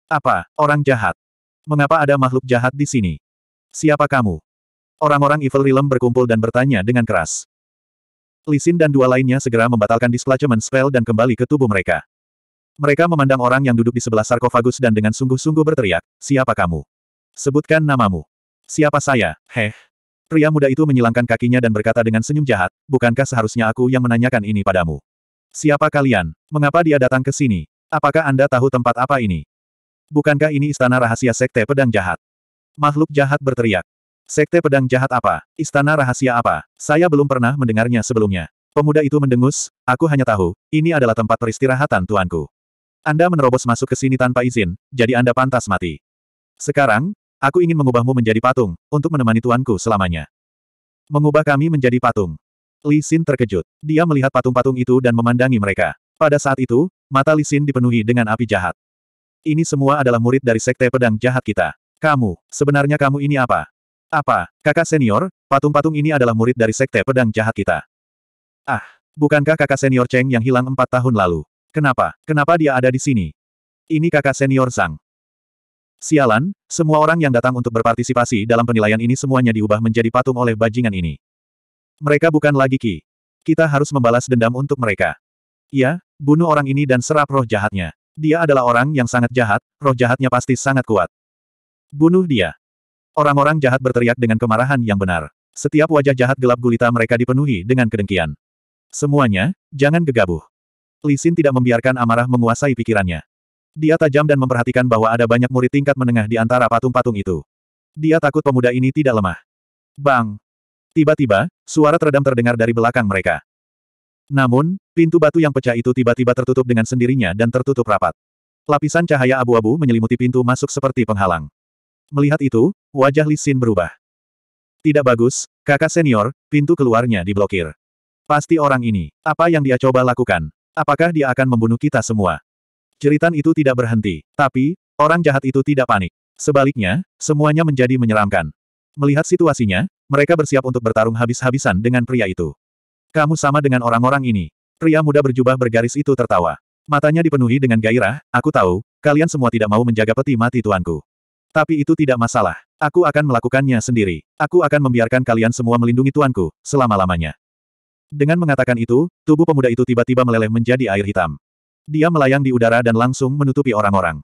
Apa, orang jahat? Mengapa ada makhluk jahat di sini? Siapa kamu? Orang-orang Evil Realm berkumpul dan bertanya dengan keras. Lisin dan dua lainnya segera membatalkan displacement spell dan kembali ke tubuh mereka. Mereka memandang orang yang duduk di sebelah sarkofagus dan dengan sungguh-sungguh berteriak, siapa kamu? Sebutkan namamu. Siapa saya, heh? Pria muda itu menyilangkan kakinya dan berkata dengan senyum jahat, bukankah seharusnya aku yang menanyakan ini padamu? Siapa kalian? Mengapa dia datang ke sini? Apakah Anda tahu tempat apa ini? Bukankah ini istana rahasia Sekte Pedang Jahat? Makhluk jahat berteriak. Sekte Pedang Jahat apa? Istana rahasia apa? Saya belum pernah mendengarnya sebelumnya. Pemuda itu mendengus, aku hanya tahu, ini adalah tempat peristirahatan tuanku. Anda menerobos masuk ke sini tanpa izin, jadi Anda pantas mati. Sekarang, Aku ingin mengubahmu menjadi patung, untuk menemani tuanku selamanya. Mengubah kami menjadi patung. Li Xin terkejut. Dia melihat patung-patung itu dan memandangi mereka. Pada saat itu, mata Li Xin dipenuhi dengan api jahat. Ini semua adalah murid dari sekte pedang jahat kita. Kamu, sebenarnya kamu ini apa? Apa, kakak senior, patung-patung ini adalah murid dari sekte pedang jahat kita. Ah, bukankah kakak senior Cheng yang hilang empat tahun lalu? Kenapa? Kenapa dia ada di sini? Ini kakak senior Zhang. Sialan, semua orang yang datang untuk berpartisipasi dalam penilaian ini semuanya diubah menjadi patung oleh bajingan ini. Mereka bukan lagi Ki. Kita harus membalas dendam untuk mereka. Ya, bunuh orang ini dan serap roh jahatnya. Dia adalah orang yang sangat jahat, roh jahatnya pasti sangat kuat. Bunuh dia. Orang-orang jahat berteriak dengan kemarahan yang benar. Setiap wajah jahat gelap gulita mereka dipenuhi dengan kedengkian. Semuanya, jangan gegabah. Lisin tidak membiarkan amarah menguasai pikirannya. Dia tajam dan memperhatikan bahwa ada banyak murid tingkat menengah di antara patung-patung itu. Dia takut pemuda ini tidak lemah. Bang! Tiba-tiba, suara teredam terdengar dari belakang mereka. Namun, pintu batu yang pecah itu tiba-tiba tertutup dengan sendirinya dan tertutup rapat. Lapisan cahaya abu-abu menyelimuti pintu masuk seperti penghalang. Melihat itu, wajah Lisin berubah. Tidak bagus, kakak senior, pintu keluarnya diblokir. Pasti orang ini, apa yang dia coba lakukan? Apakah dia akan membunuh kita semua? Jeritan itu tidak berhenti, tapi, orang jahat itu tidak panik. Sebaliknya, semuanya menjadi menyeramkan. Melihat situasinya, mereka bersiap untuk bertarung habis-habisan dengan pria itu. Kamu sama dengan orang-orang ini. Pria muda berjubah bergaris itu tertawa. Matanya dipenuhi dengan gairah, aku tahu, kalian semua tidak mau menjaga peti mati tuanku. Tapi itu tidak masalah. Aku akan melakukannya sendiri. Aku akan membiarkan kalian semua melindungi tuanku, selama-lamanya. Dengan mengatakan itu, tubuh pemuda itu tiba-tiba meleleh menjadi air hitam. Dia melayang di udara dan langsung menutupi orang-orang.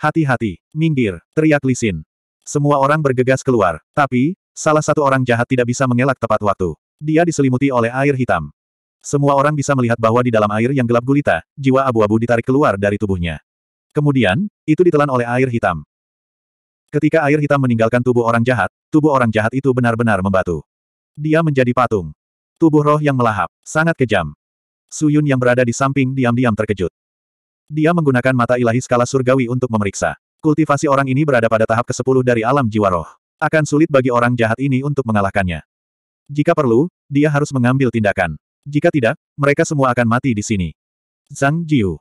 Hati-hati, minggir, teriak Lisin. Semua orang bergegas keluar, tapi, salah satu orang jahat tidak bisa mengelak tepat waktu. Dia diselimuti oleh air hitam. Semua orang bisa melihat bahwa di dalam air yang gelap gulita, jiwa abu-abu ditarik keluar dari tubuhnya. Kemudian, itu ditelan oleh air hitam. Ketika air hitam meninggalkan tubuh orang jahat, tubuh orang jahat itu benar-benar membatu. Dia menjadi patung. Tubuh roh yang melahap, sangat kejam. Su Yun yang berada di samping diam-diam terkejut. Dia menggunakan mata ilahi skala surgawi untuk memeriksa. Kultivasi orang ini berada pada tahap ke-10 dari alam jiwa roh. Akan sulit bagi orang jahat ini untuk mengalahkannya. Jika perlu, dia harus mengambil tindakan. Jika tidak, mereka semua akan mati di sini. Zhang Jiu.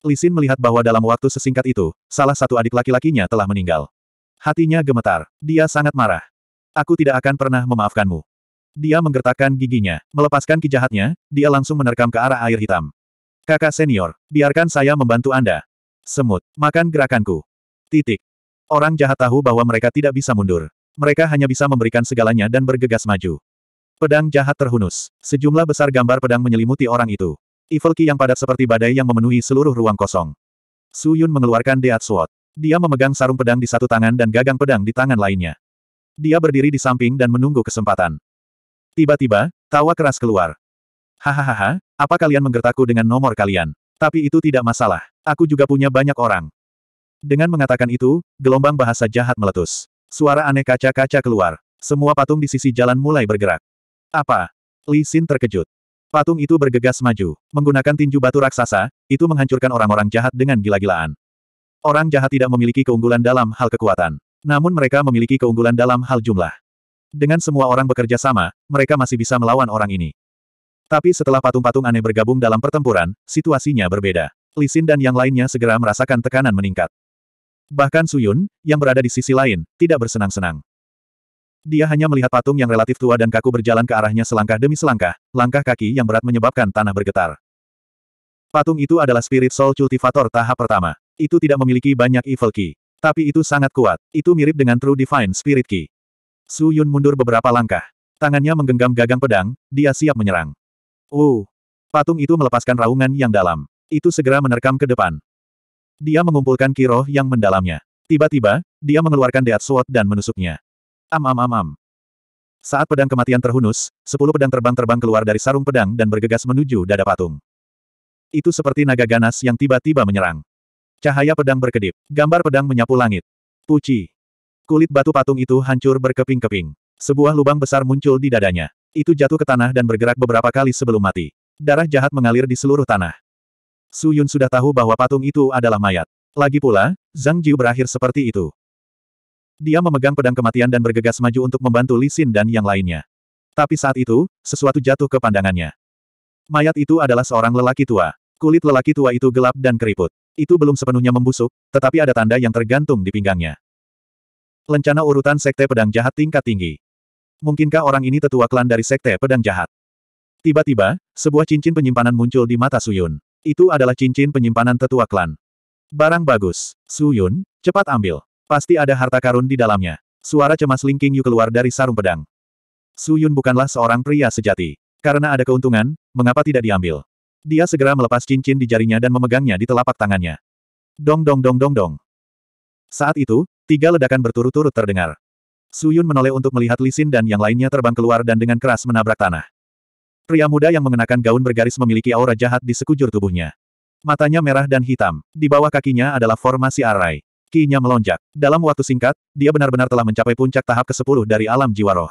Lisin melihat bahwa dalam waktu sesingkat itu, salah satu adik laki-lakinya telah meninggal. Hatinya gemetar. Dia sangat marah. Aku tidak akan pernah memaafkanmu. Dia menggertakkan giginya. Melepaskan kijahatnya, dia langsung menerkam ke arah air hitam. Kakak senior, biarkan saya membantu Anda. Semut, makan gerakanku. Titik. Orang jahat tahu bahwa mereka tidak bisa mundur. Mereka hanya bisa memberikan segalanya dan bergegas maju. Pedang jahat terhunus. Sejumlah besar gambar pedang menyelimuti orang itu. Evil Ki yang padat seperti badai yang memenuhi seluruh ruang kosong. Su Yun mengeluarkan Deat Sword. Dia memegang sarung pedang di satu tangan dan gagang pedang di tangan lainnya. Dia berdiri di samping dan menunggu kesempatan. Tiba-tiba, tawa keras keluar. Hahaha, apa kalian menggertaku dengan nomor kalian? Tapi itu tidak masalah. Aku juga punya banyak orang. Dengan mengatakan itu, gelombang bahasa jahat meletus. Suara aneh kaca-kaca keluar. Semua patung di sisi jalan mulai bergerak. Apa? Li Xin terkejut. Patung itu bergegas maju. Menggunakan tinju batu raksasa, itu menghancurkan orang-orang jahat dengan gila-gilaan. Orang jahat tidak memiliki keunggulan dalam hal kekuatan. Namun mereka memiliki keunggulan dalam hal jumlah. Dengan semua orang bekerja sama, mereka masih bisa melawan orang ini. Tapi setelah patung-patung aneh bergabung dalam pertempuran, situasinya berbeda. Lisin dan yang lainnya segera merasakan tekanan meningkat. Bahkan Suyun, yang berada di sisi lain, tidak bersenang-senang. Dia hanya melihat patung yang relatif tua dan kaku berjalan ke arahnya selangkah demi selangkah, langkah kaki yang berat menyebabkan tanah bergetar. Patung itu adalah Spirit Soul Cultivator tahap pertama. Itu tidak memiliki banyak Evil Key. Tapi itu sangat kuat. Itu mirip dengan True Divine Spirit Key. Su Yun mundur beberapa langkah. Tangannya menggenggam gagang pedang, dia siap menyerang. Uh! Patung itu melepaskan raungan yang dalam. Itu segera menerkam ke depan. Dia mengumpulkan kiroh yang mendalamnya. Tiba-tiba, dia mengeluarkan Deat Sword dan menusuknya. Am am am am. Saat pedang kematian terhunus, sepuluh pedang terbang-terbang keluar dari sarung pedang dan bergegas menuju dada patung. Itu seperti naga ganas yang tiba-tiba menyerang. Cahaya pedang berkedip. Gambar pedang menyapu langit. Puci. Kulit batu patung itu hancur berkeping-keping. Sebuah lubang besar muncul di dadanya. Itu jatuh ke tanah dan bergerak beberapa kali sebelum mati. Darah jahat mengalir di seluruh tanah. Su Yun sudah tahu bahwa patung itu adalah mayat. Lagi pula, Zhang Jiu berakhir seperti itu. Dia memegang pedang kematian dan bergegas maju untuk membantu Li Xin dan yang lainnya. Tapi saat itu, sesuatu jatuh ke pandangannya. Mayat itu adalah seorang lelaki tua. Kulit lelaki tua itu gelap dan keriput. Itu belum sepenuhnya membusuk, tetapi ada tanda yang tergantung di pinggangnya. Lencana urutan Sekte Pedang Jahat tingkat tinggi. Mungkinkah orang ini tetua klan dari Sekte Pedang Jahat? Tiba-tiba, sebuah cincin penyimpanan muncul di mata Suyun. Itu adalah cincin penyimpanan tetua klan. Barang bagus. Suyun, cepat ambil. Pasti ada harta karun di dalamnya. Suara cemas Ling King keluar dari sarung pedang. Suyun bukanlah seorang pria sejati. Karena ada keuntungan, mengapa tidak diambil? Dia segera melepas cincin di jarinya dan memegangnya di telapak tangannya. Dong dong dong dong dong. Saat itu, Tiga ledakan berturut-turut terdengar. Suyun menoleh untuk melihat Lisin dan yang lainnya terbang keluar dan dengan keras menabrak tanah. Pria muda yang mengenakan gaun bergaris memiliki aura jahat di sekujur tubuhnya. Matanya merah dan hitam. Di bawah kakinya adalah formasi arai. Kinya melonjak. Dalam waktu singkat, dia benar-benar telah mencapai puncak tahap ke-10 dari alam jiwa roh.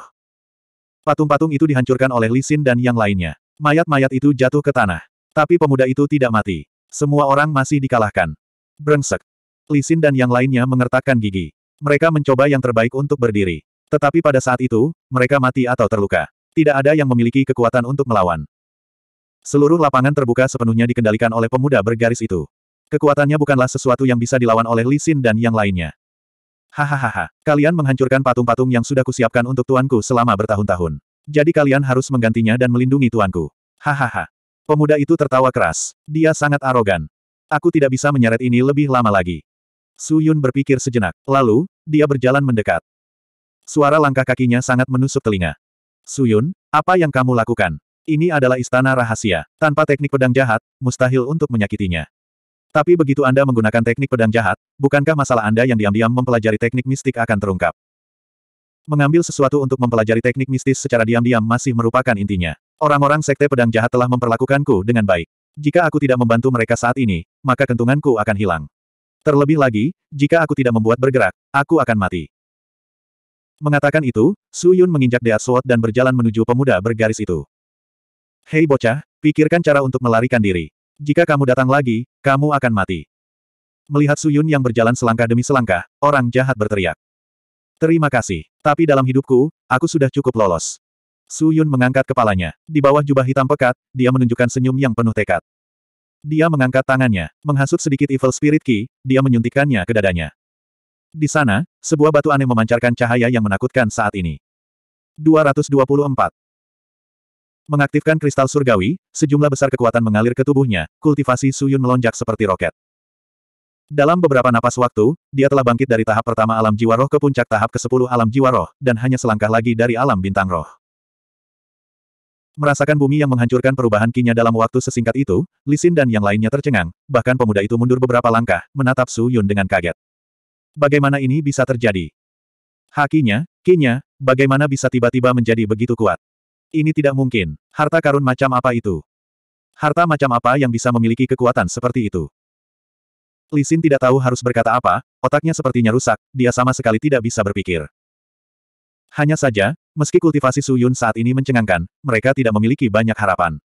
Patung-patung itu dihancurkan oleh Lisin dan yang lainnya. Mayat-mayat itu jatuh ke tanah. Tapi pemuda itu tidak mati. Semua orang masih dikalahkan. Brengsek. Lisin dan yang lainnya mengertakkan gigi. Mereka mencoba yang terbaik untuk berdiri. Tetapi pada saat itu, mereka mati atau terluka. Tidak ada yang memiliki kekuatan untuk melawan. Seluruh lapangan terbuka sepenuhnya dikendalikan oleh pemuda bergaris itu. Kekuatannya bukanlah sesuatu yang bisa dilawan oleh Lisin dan yang lainnya. Hahaha, kalian menghancurkan patung-patung yang sudah kusiapkan untuk tuanku selama bertahun-tahun. Jadi kalian harus menggantinya dan melindungi tuanku. Hahaha. Pemuda itu tertawa keras. Dia sangat arogan. Aku tidak bisa menyeret ini lebih lama lagi. Su Yun berpikir sejenak. Lalu, dia berjalan mendekat. Suara langkah kakinya sangat menusuk telinga. Su Yun, apa yang kamu lakukan? Ini adalah istana rahasia. Tanpa teknik pedang jahat, mustahil untuk menyakitinya. Tapi begitu Anda menggunakan teknik pedang jahat, bukankah masalah Anda yang diam-diam mempelajari teknik mistik akan terungkap? Mengambil sesuatu untuk mempelajari teknik mistis secara diam-diam masih merupakan intinya. Orang-orang sekte pedang jahat telah memperlakukanku dengan baik. Jika aku tidak membantu mereka saat ini, maka kentunganku akan hilang. Terlebih lagi, jika aku tidak membuat bergerak, aku akan mati. Mengatakan itu, Su Yun menginjak dia Sword dan berjalan menuju pemuda bergaris itu. Hei bocah, pikirkan cara untuk melarikan diri. Jika kamu datang lagi, kamu akan mati. Melihat Su Yun yang berjalan selangkah demi selangkah, orang jahat berteriak. Terima kasih, tapi dalam hidupku, aku sudah cukup lolos. Su Yun mengangkat kepalanya. Di bawah jubah hitam pekat, dia menunjukkan senyum yang penuh tekad. Dia mengangkat tangannya, menghasut sedikit Evil Spirit Ki, dia menyuntikkannya ke dadanya. Di sana, sebuah batu aneh memancarkan cahaya yang menakutkan saat ini. 224. Mengaktifkan kristal surgawi, sejumlah besar kekuatan mengalir ke tubuhnya, kultivasi Suyun melonjak seperti roket. Dalam beberapa napas waktu, dia telah bangkit dari tahap pertama alam jiwa roh ke puncak tahap ke-10 alam jiwa roh, dan hanya selangkah lagi dari alam bintang roh. Merasakan bumi yang menghancurkan perubahan kinya dalam waktu sesingkat itu, Lisin dan yang lainnya tercengang, bahkan pemuda itu mundur beberapa langkah, menatap Su Yun dengan kaget. Bagaimana ini bisa terjadi? Hakinya, kinya, bagaimana bisa tiba-tiba menjadi begitu kuat? Ini tidak mungkin. Harta karun macam apa itu? Harta macam apa yang bisa memiliki kekuatan seperti itu? Lisin tidak tahu harus berkata apa, otaknya sepertinya rusak, dia sama sekali tidak bisa berpikir. Hanya saja, Meski kultivasi Suyun saat ini mencengangkan, mereka tidak memiliki banyak harapan.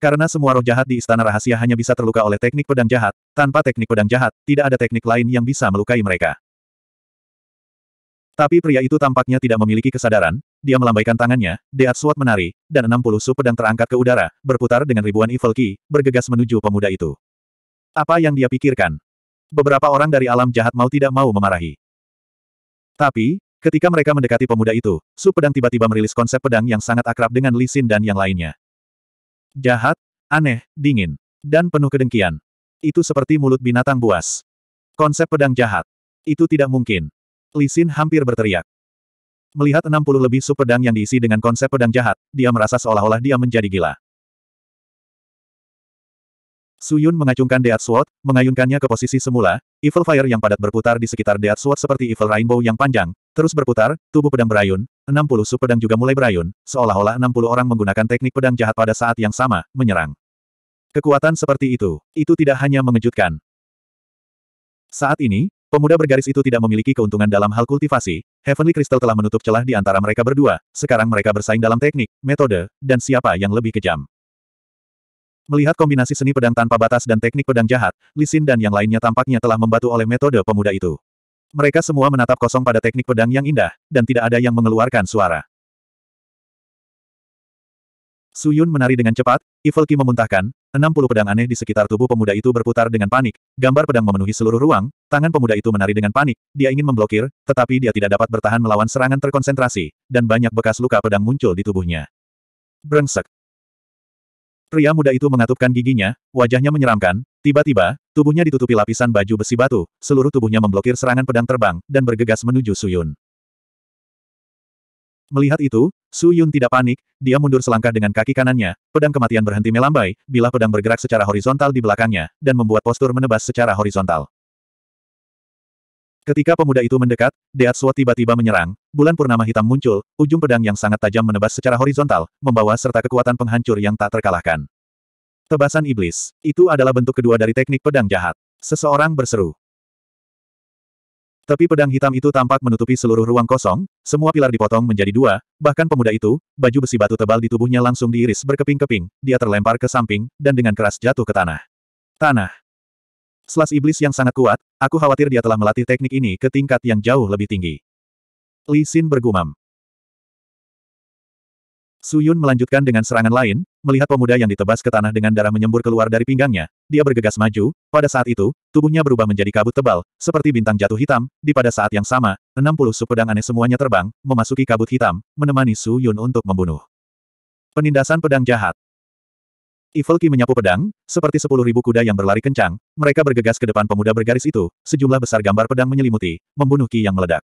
Karena semua roh jahat di Istana Rahasia hanya bisa terluka oleh teknik pedang jahat, tanpa teknik pedang jahat, tidak ada teknik lain yang bisa melukai mereka. Tapi pria itu tampaknya tidak memiliki kesadaran, dia melambaikan tangannya, Deat Suat menari, dan 60 su pedang terangkat ke udara, berputar dengan ribuan Evil Ki, bergegas menuju pemuda itu. Apa yang dia pikirkan? Beberapa orang dari alam jahat mau tidak mau memarahi. Tapi, Ketika mereka mendekati pemuda itu, Su Pedang tiba-tiba merilis konsep pedang yang sangat akrab dengan Li Xin dan yang lainnya. Jahat, aneh, dingin, dan penuh kedengkian. Itu seperti mulut binatang buas. Konsep pedang jahat. Itu tidak mungkin. Li Xin hampir berteriak. Melihat 60 lebih su pedang yang diisi dengan konsep pedang jahat, dia merasa seolah-olah dia menjadi gila. Su Yun mengacungkan Death Sword, mengayunkannya ke posisi semula, Evil Fire yang padat berputar di sekitar Death Sword seperti Evil Rainbow yang panjang, Terus berputar, tubuh pedang berayun, 60 sub pedang juga mulai berayun, seolah-olah 60 orang menggunakan teknik pedang jahat pada saat yang sama, menyerang. Kekuatan seperti itu, itu tidak hanya mengejutkan. Saat ini, pemuda bergaris itu tidak memiliki keuntungan dalam hal kultivasi, Heavenly Crystal telah menutup celah di antara mereka berdua, sekarang mereka bersaing dalam teknik, metode, dan siapa yang lebih kejam. Melihat kombinasi seni pedang tanpa batas dan teknik pedang jahat, Lisin dan yang lainnya tampaknya telah membantu oleh metode pemuda itu. Mereka semua menatap kosong pada teknik pedang yang indah, dan tidak ada yang mengeluarkan suara. Suyun menari dengan cepat, Evil Ki memuntahkan, 60 pedang aneh di sekitar tubuh pemuda itu berputar dengan panik, gambar pedang memenuhi seluruh ruang, tangan pemuda itu menari dengan panik, dia ingin memblokir, tetapi dia tidak dapat bertahan melawan serangan terkonsentrasi, dan banyak bekas luka pedang muncul di tubuhnya. Brengsek. Pria muda itu mengatupkan giginya, wajahnya menyeramkan, Tiba-tiba, tubuhnya ditutupi lapisan baju besi batu, seluruh tubuhnya memblokir serangan pedang terbang, dan bergegas menuju Suyun. Melihat itu, Su Yun tidak panik, dia mundur selangkah dengan kaki kanannya, pedang kematian berhenti melambai, bila pedang bergerak secara horizontal di belakangnya, dan membuat postur menebas secara horizontal. Ketika pemuda itu mendekat, Deat Suo tiba-tiba menyerang, bulan purnama hitam muncul, ujung pedang yang sangat tajam menebas secara horizontal, membawa serta kekuatan penghancur yang tak terkalahkan. Tebasan iblis. Itu adalah bentuk kedua dari teknik pedang jahat. Seseorang berseru. Tepi pedang hitam itu tampak menutupi seluruh ruang kosong, semua pilar dipotong menjadi dua, bahkan pemuda itu, baju besi batu tebal di tubuhnya langsung diiris berkeping-keping, dia terlempar ke samping, dan dengan keras jatuh ke tanah. Tanah. Selas iblis yang sangat kuat, aku khawatir dia telah melatih teknik ini ke tingkat yang jauh lebih tinggi. Li Xin bergumam. Su Yun melanjutkan dengan serangan lain, melihat pemuda yang ditebas ke tanah dengan darah menyembur keluar dari pinggangnya, dia bergegas maju, pada saat itu, tubuhnya berubah menjadi kabut tebal, seperti bintang jatuh hitam, di pada saat yang sama, 60 su pedang aneh semuanya terbang, memasuki kabut hitam, menemani Su Yun untuk membunuh. Penindasan pedang jahat Evil Ki menyapu pedang, seperti sepuluh ribu kuda yang berlari kencang, mereka bergegas ke depan pemuda bergaris itu, sejumlah besar gambar pedang menyelimuti, membunuh Ki yang meledak.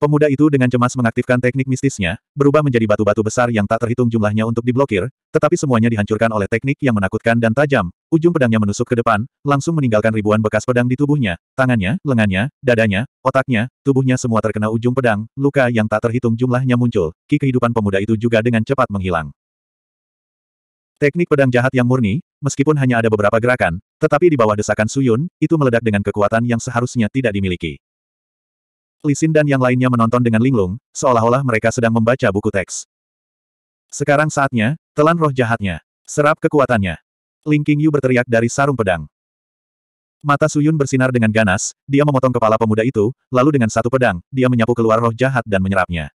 Pemuda itu dengan cemas mengaktifkan teknik mistisnya, berubah menjadi batu-batu besar yang tak terhitung jumlahnya untuk diblokir, tetapi semuanya dihancurkan oleh teknik yang menakutkan dan tajam. Ujung pedangnya menusuk ke depan, langsung meninggalkan ribuan bekas pedang di tubuhnya, tangannya, lengannya, dadanya, otaknya, tubuhnya semua terkena ujung pedang, luka yang tak terhitung jumlahnya muncul, ki kehidupan pemuda itu juga dengan cepat menghilang. Teknik pedang jahat yang murni, meskipun hanya ada beberapa gerakan, tetapi di bawah desakan Suyun, itu meledak dengan kekuatan yang seharusnya tidak dimiliki. Lisin dan yang lainnya menonton dengan linglung, seolah-olah mereka sedang membaca buku teks. Sekarang saatnya, telan roh jahatnya. Serap kekuatannya. Ling Qingyu berteriak dari sarung pedang. Mata Suyun bersinar dengan ganas, dia memotong kepala pemuda itu, lalu dengan satu pedang, dia menyapu keluar roh jahat dan menyerapnya.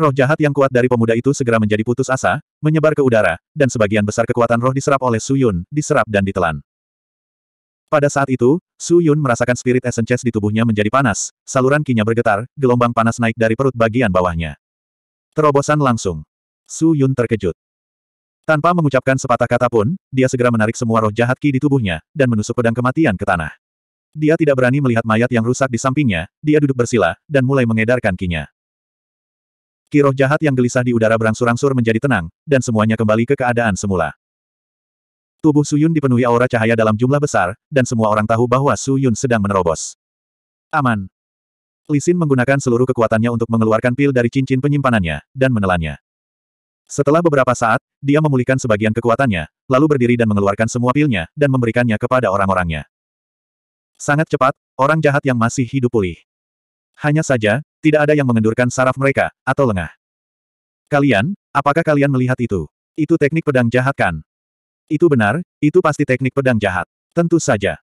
Roh jahat yang kuat dari pemuda itu segera menjadi putus asa, menyebar ke udara, dan sebagian besar kekuatan roh diserap oleh Suyun, diserap dan ditelan. Pada saat itu, Su Yun merasakan spirit essence di tubuhnya menjadi panas, saluran kinya bergetar, gelombang panas naik dari perut bagian bawahnya. Terobosan langsung. Su Yun terkejut. Tanpa mengucapkan sepatah kata pun, dia segera menarik semua roh jahat ki di tubuhnya, dan menusuk pedang kematian ke tanah. Dia tidak berani melihat mayat yang rusak di sampingnya, dia duduk bersila, dan mulai mengedarkan kinya. Ki roh jahat yang gelisah di udara berangsur-angsur menjadi tenang, dan semuanya kembali ke keadaan semula. Tubuh Suyun dipenuhi aura cahaya dalam jumlah besar, dan semua orang tahu bahwa Suyun sedang menerobos. Aman. Lisin menggunakan seluruh kekuatannya untuk mengeluarkan pil dari cincin penyimpanannya, dan menelannya. Setelah beberapa saat, dia memulihkan sebagian kekuatannya, lalu berdiri dan mengeluarkan semua pilnya, dan memberikannya kepada orang-orangnya. Sangat cepat, orang jahat yang masih hidup pulih. Hanya saja, tidak ada yang mengendurkan saraf mereka, atau lengah. Kalian, apakah kalian melihat itu? Itu teknik pedang jahat kan? Itu benar, itu pasti teknik pedang jahat. Tentu saja.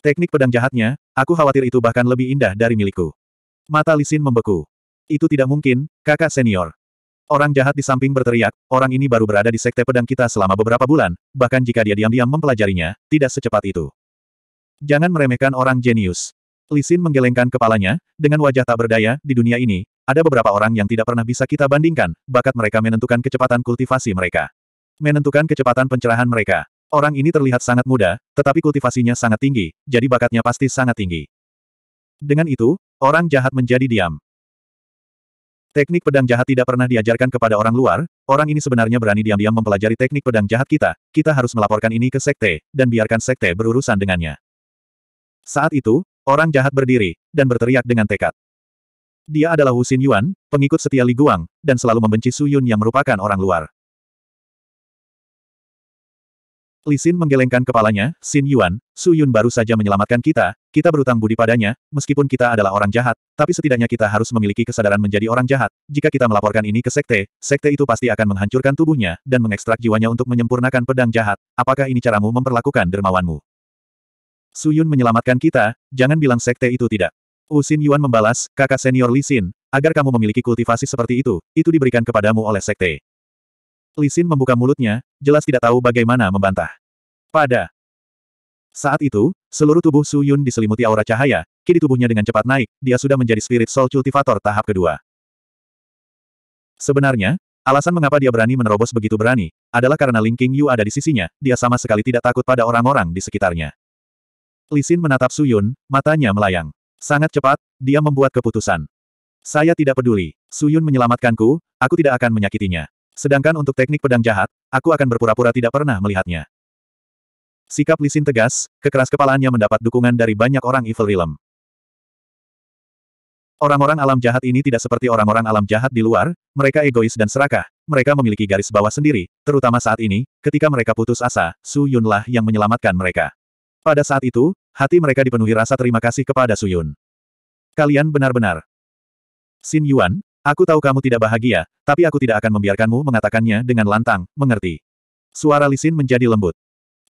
Teknik pedang jahatnya, aku khawatir itu bahkan lebih indah dari milikku. Mata Lisin membeku. Itu tidak mungkin, kakak senior. Orang jahat di samping berteriak, orang ini baru berada di sekte pedang kita selama beberapa bulan, bahkan jika dia diam-diam mempelajarinya, tidak secepat itu. Jangan meremehkan orang jenius. Lisin menggelengkan kepalanya, dengan wajah tak berdaya, di dunia ini, ada beberapa orang yang tidak pernah bisa kita bandingkan, bakat mereka menentukan kecepatan kultivasi mereka menentukan kecepatan pencerahan mereka. Orang ini terlihat sangat muda, tetapi kultivasinya sangat tinggi, jadi bakatnya pasti sangat tinggi. Dengan itu, orang jahat menjadi diam. Teknik pedang jahat tidak pernah diajarkan kepada orang luar, orang ini sebenarnya berani diam-diam mempelajari teknik pedang jahat kita, kita harus melaporkan ini ke sekte, dan biarkan sekte berurusan dengannya. Saat itu, orang jahat berdiri, dan berteriak dengan tekad. Dia adalah Wu Xin Yuan, pengikut setia Li Guang, dan selalu membenci Su Yun yang merupakan orang luar. Li Xin menggelengkan kepalanya, Xin Yuan, Su Yun baru saja menyelamatkan kita, kita berutang budi padanya, meskipun kita adalah orang jahat, tapi setidaknya kita harus memiliki kesadaran menjadi orang jahat. Jika kita melaporkan ini ke sekte, sekte itu pasti akan menghancurkan tubuhnya, dan mengekstrak jiwanya untuk menyempurnakan pedang jahat. Apakah ini caramu memperlakukan dermawanmu? Su Yun menyelamatkan kita, jangan bilang sekte itu tidak. Usin Yuan membalas, kakak senior Li Xin, agar kamu memiliki kultivasi seperti itu, itu diberikan kepadamu oleh sekte. Lisin membuka mulutnya, jelas tidak tahu bagaimana membantah. Pada saat itu, seluruh tubuh Su Yun diselimuti aura cahaya, kini tubuhnya dengan cepat naik, dia sudah menjadi spirit soul cultivator tahap kedua. Sebenarnya, alasan mengapa dia berani menerobos begitu berani, adalah karena Ling Qing Yu ada di sisinya, dia sama sekali tidak takut pada orang-orang di sekitarnya. Lisin menatap Su Yun, matanya melayang. Sangat cepat, dia membuat keputusan. Saya tidak peduli. Su Yun menyelamatkanku, aku tidak akan menyakitinya. Sedangkan untuk teknik pedang jahat, aku akan berpura-pura tidak pernah melihatnya. Sikap Lisin tegas, kekeras kepalaannya mendapat dukungan dari banyak orang Evil Realm. Orang-orang alam jahat ini tidak seperti orang-orang alam jahat di luar, mereka egois dan serakah, mereka memiliki garis bawah sendiri, terutama saat ini, ketika mereka putus asa, Su Yun yang menyelamatkan mereka. Pada saat itu, hati mereka dipenuhi rasa terima kasih kepada Su Yun. Kalian benar-benar. Xin Yuan, Aku tahu kamu tidak bahagia, tapi aku tidak akan membiarkanmu mengatakannya dengan lantang, mengerti. Suara Lisin menjadi lembut.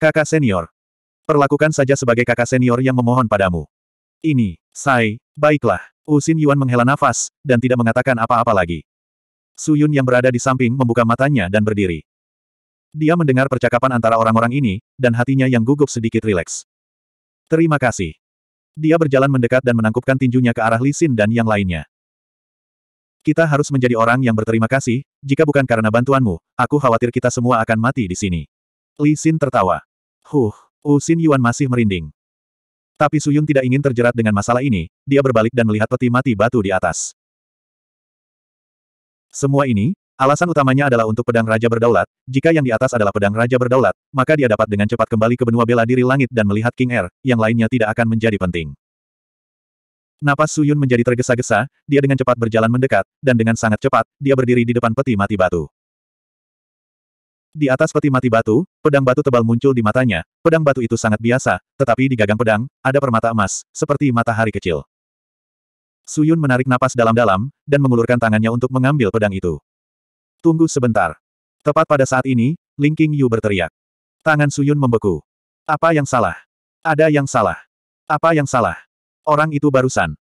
Kakak senior. Perlakukan saja sebagai kakak senior yang memohon padamu. Ini, Sai, baiklah. Usin Yuan menghela nafas, dan tidak mengatakan apa-apa lagi. Su Yun yang berada di samping membuka matanya dan berdiri. Dia mendengar percakapan antara orang-orang ini, dan hatinya yang gugup sedikit rileks. Terima kasih. Dia berjalan mendekat dan menangkupkan tinjunya ke arah Lisin dan yang lainnya. Kita harus menjadi orang yang berterima kasih, jika bukan karena bantuanmu, aku khawatir kita semua akan mati di sini. Li Xin tertawa. Huh, Xin Yuan masih merinding. Tapi Suyun tidak ingin terjerat dengan masalah ini, dia berbalik dan melihat peti mati batu di atas. Semua ini, alasan utamanya adalah untuk pedang Raja Berdaulat, jika yang di atas adalah pedang Raja Berdaulat, maka dia dapat dengan cepat kembali ke benua bela diri langit dan melihat King Air, er, yang lainnya tidak akan menjadi penting. Napas Suyun menjadi tergesa-gesa, dia dengan cepat berjalan mendekat, dan dengan sangat cepat, dia berdiri di depan peti mati batu. Di atas peti mati batu, pedang batu tebal muncul di matanya, pedang batu itu sangat biasa, tetapi di gagang pedang, ada permata emas, seperti matahari kecil. Suyun menarik napas dalam-dalam, dan mengulurkan tangannya untuk mengambil pedang itu. Tunggu sebentar. Tepat pada saat ini, Ling King Yu berteriak. Tangan Suyun membeku. Apa yang salah? Ada yang salah. Apa yang salah? Orang itu barusan.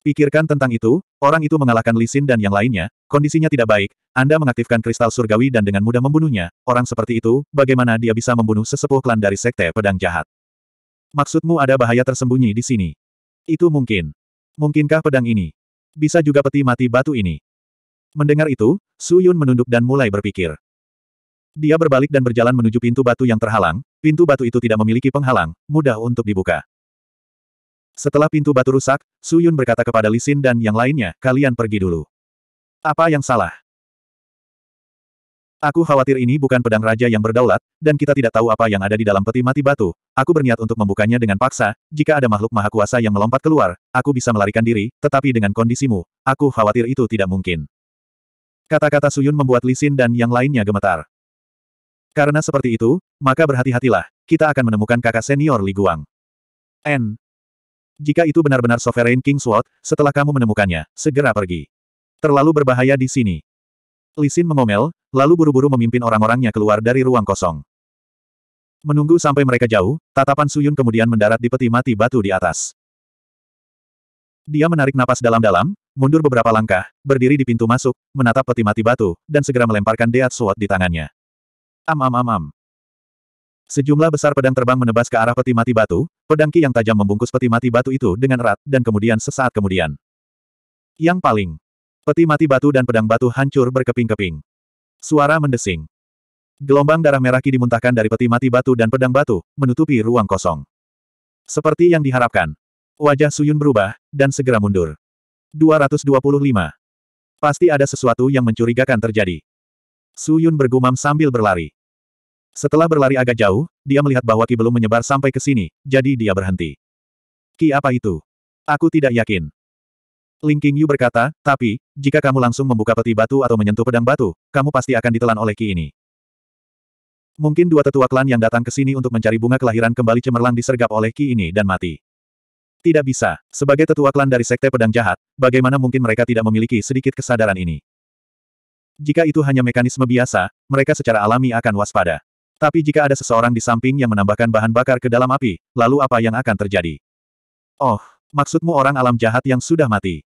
Pikirkan tentang itu, orang itu mengalahkan Lisin dan yang lainnya, kondisinya tidak baik, Anda mengaktifkan kristal surgawi dan dengan mudah membunuhnya, orang seperti itu, bagaimana dia bisa membunuh sesepuh klan dari sekte pedang jahat? Maksudmu ada bahaya tersembunyi di sini? Itu mungkin. Mungkinkah pedang ini? Bisa juga peti mati batu ini. Mendengar itu, Su Yun menunduk dan mulai berpikir. Dia berbalik dan berjalan menuju pintu batu yang terhalang, pintu batu itu tidak memiliki penghalang, mudah untuk dibuka. Setelah pintu batu rusak, Su Yun berkata kepada Lisin dan yang lainnya, kalian pergi dulu. Apa yang salah? Aku khawatir ini bukan pedang raja yang berdaulat, dan kita tidak tahu apa yang ada di dalam peti mati batu. Aku berniat untuk membukanya dengan paksa, jika ada makhluk maha kuasa yang melompat keluar, aku bisa melarikan diri, tetapi dengan kondisimu, aku khawatir itu tidak mungkin. Kata-kata Su Yun membuat Lisin dan yang lainnya gemetar. Karena seperti itu, maka berhati-hatilah, kita akan menemukan kakak senior Li Guang. N. Jika itu benar-benar Sovereign King Sword, setelah kamu menemukannya, segera pergi. Terlalu berbahaya di sini. Lisin mengomel, lalu buru-buru memimpin orang-orangnya keluar dari ruang kosong. Menunggu sampai mereka jauh, tatapan Suyun kemudian mendarat di peti mati batu di atas. Dia menarik napas dalam-dalam, mundur beberapa langkah, berdiri di pintu masuk, menatap peti mati batu, dan segera melemparkan Deat Sword di tangannya. Am am am am. Sejumlah besar pedang terbang menebas ke arah peti mati batu, pedang ki yang tajam membungkus peti mati batu itu dengan erat, dan kemudian sesaat kemudian. Yang paling. Peti mati batu dan pedang batu hancur berkeping-keping. Suara mendesing. Gelombang darah merah ki dimuntahkan dari peti mati batu dan pedang batu, menutupi ruang kosong. Seperti yang diharapkan. Wajah Suyun berubah, dan segera mundur. 225. Pasti ada sesuatu yang mencurigakan terjadi. Suyun bergumam sambil berlari. Setelah berlari agak jauh, dia melihat bahwa Ki belum menyebar sampai ke sini, jadi dia berhenti. Ki apa itu? Aku tidak yakin. Ling King Yu berkata, tapi, jika kamu langsung membuka peti batu atau menyentuh pedang batu, kamu pasti akan ditelan oleh Ki ini. Mungkin dua tetua klan yang datang ke sini untuk mencari bunga kelahiran kembali cemerlang disergap oleh Ki ini dan mati. Tidak bisa. Sebagai tetua klan dari Sekte Pedang Jahat, bagaimana mungkin mereka tidak memiliki sedikit kesadaran ini? Jika itu hanya mekanisme biasa, mereka secara alami akan waspada. Tapi jika ada seseorang di samping yang menambahkan bahan bakar ke dalam api, lalu apa yang akan terjadi? Oh, maksudmu orang alam jahat yang sudah mati.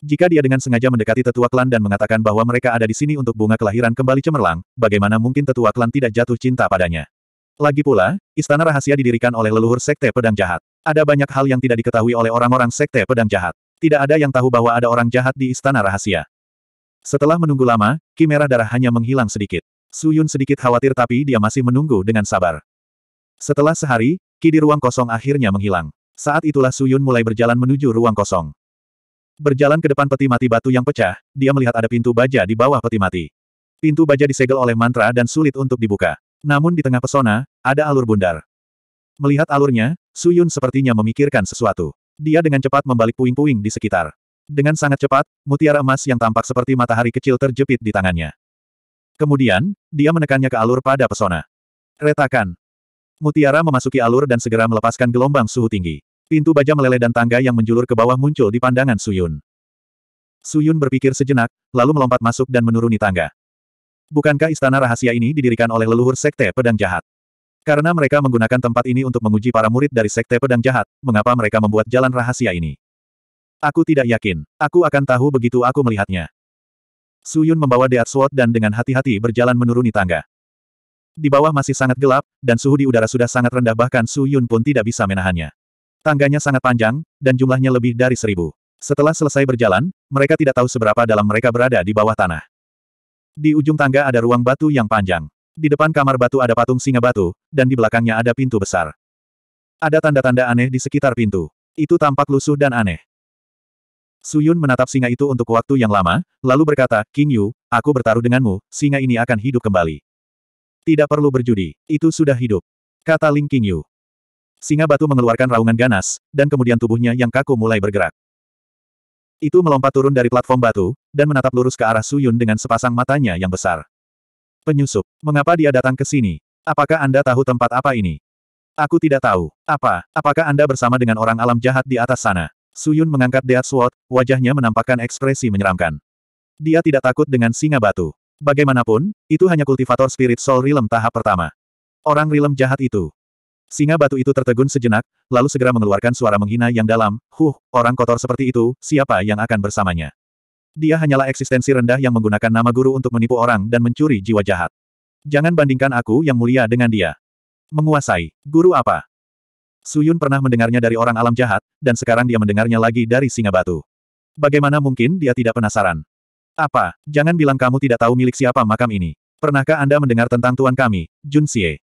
Jika dia dengan sengaja mendekati tetua klan dan mengatakan bahwa mereka ada di sini untuk bunga kelahiran kembali cemerlang, bagaimana mungkin tetua klan tidak jatuh cinta padanya? Lagi pula, istana rahasia didirikan oleh leluhur sekte pedang jahat. Ada banyak hal yang tidak diketahui oleh orang-orang sekte pedang jahat. Tidak ada yang tahu bahwa ada orang jahat di istana rahasia. Setelah menunggu lama, kimera darah hanya menghilang sedikit. Su Yun sedikit khawatir tapi dia masih menunggu dengan sabar. Setelah sehari, ki di ruang kosong akhirnya menghilang. Saat itulah Su Yun mulai berjalan menuju ruang kosong. Berjalan ke depan peti mati batu yang pecah, dia melihat ada pintu baja di bawah peti mati. Pintu baja disegel oleh mantra dan sulit untuk dibuka. Namun di tengah pesona, ada alur bundar. Melihat alurnya, Su Yun sepertinya memikirkan sesuatu. Dia dengan cepat membalik puing-puing di sekitar. Dengan sangat cepat, mutiara emas yang tampak seperti matahari kecil terjepit di tangannya. Kemudian, dia menekannya ke alur pada pesona. Retakan. Mutiara memasuki alur dan segera melepaskan gelombang suhu tinggi. Pintu baja meleleh dan tangga yang menjulur ke bawah muncul di pandangan Suyun. Suyun berpikir sejenak, lalu melompat masuk dan menuruni tangga. Bukankah istana rahasia ini didirikan oleh leluhur Sekte Pedang Jahat? Karena mereka menggunakan tempat ini untuk menguji para murid dari Sekte Pedang Jahat, mengapa mereka membuat jalan rahasia ini? Aku tidak yakin. Aku akan tahu begitu aku melihatnya. Su Yun membawa Deat Sword dan dengan hati-hati berjalan menuruni tangga. Di bawah masih sangat gelap, dan suhu di udara sudah sangat rendah bahkan Su Yun pun tidak bisa menahannya. Tangganya sangat panjang, dan jumlahnya lebih dari seribu. Setelah selesai berjalan, mereka tidak tahu seberapa dalam mereka berada di bawah tanah. Di ujung tangga ada ruang batu yang panjang. Di depan kamar batu ada patung singa batu, dan di belakangnya ada pintu besar. Ada tanda-tanda aneh di sekitar pintu. Itu tampak lusuh dan aneh. Suyun menatap singa itu untuk waktu yang lama, lalu berkata, King Yu, aku bertaruh denganmu, singa ini akan hidup kembali. Tidak perlu berjudi, itu sudah hidup. Kata Ling King Yu. Singa batu mengeluarkan raungan ganas, dan kemudian tubuhnya yang kaku mulai bergerak. Itu melompat turun dari platform batu, dan menatap lurus ke arah Suyun dengan sepasang matanya yang besar. Penyusup, mengapa dia datang ke sini? Apakah Anda tahu tempat apa ini? Aku tidak tahu. Apa, apakah Anda bersama dengan orang alam jahat di atas sana? Suyun mengangkat Death Sword, wajahnya menampakkan ekspresi menyeramkan. Dia tidak takut dengan singa batu. Bagaimanapun, itu hanya kultivator spirit soul realm tahap pertama. Orang realm jahat itu. Singa batu itu tertegun sejenak, lalu segera mengeluarkan suara menghina yang dalam, Huh, orang kotor seperti itu, siapa yang akan bersamanya? Dia hanyalah eksistensi rendah yang menggunakan nama guru untuk menipu orang dan mencuri jiwa jahat. Jangan bandingkan aku yang mulia dengan dia. Menguasai, guru apa? Suyun pernah mendengarnya dari orang alam jahat, dan sekarang dia mendengarnya lagi dari singa batu. Bagaimana mungkin dia tidak penasaran? Apa, jangan bilang kamu tidak tahu milik siapa makam ini. Pernahkah Anda mendengar tentang tuan kami, Jun Xie?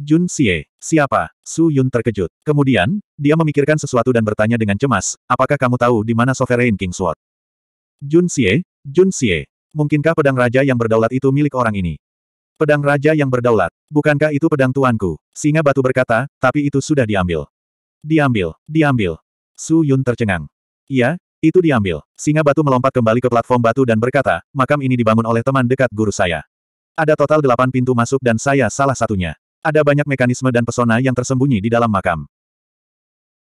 Jun Xie, siapa? Su Yun terkejut. Kemudian, dia memikirkan sesuatu dan bertanya dengan cemas, apakah kamu tahu di mana Sovereign King Sword? Jun Xie, Jun Xie, mungkinkah pedang raja yang berdaulat itu milik orang ini? Pedang Raja yang berdaulat. Bukankah itu pedang tuanku? Singa batu berkata, tapi itu sudah diambil. Diambil, diambil. Su Yun tercengang. Iya, itu diambil. Singa batu melompat kembali ke platform batu dan berkata, makam ini dibangun oleh teman dekat guru saya. Ada total delapan pintu masuk dan saya salah satunya. Ada banyak mekanisme dan pesona yang tersembunyi di dalam makam.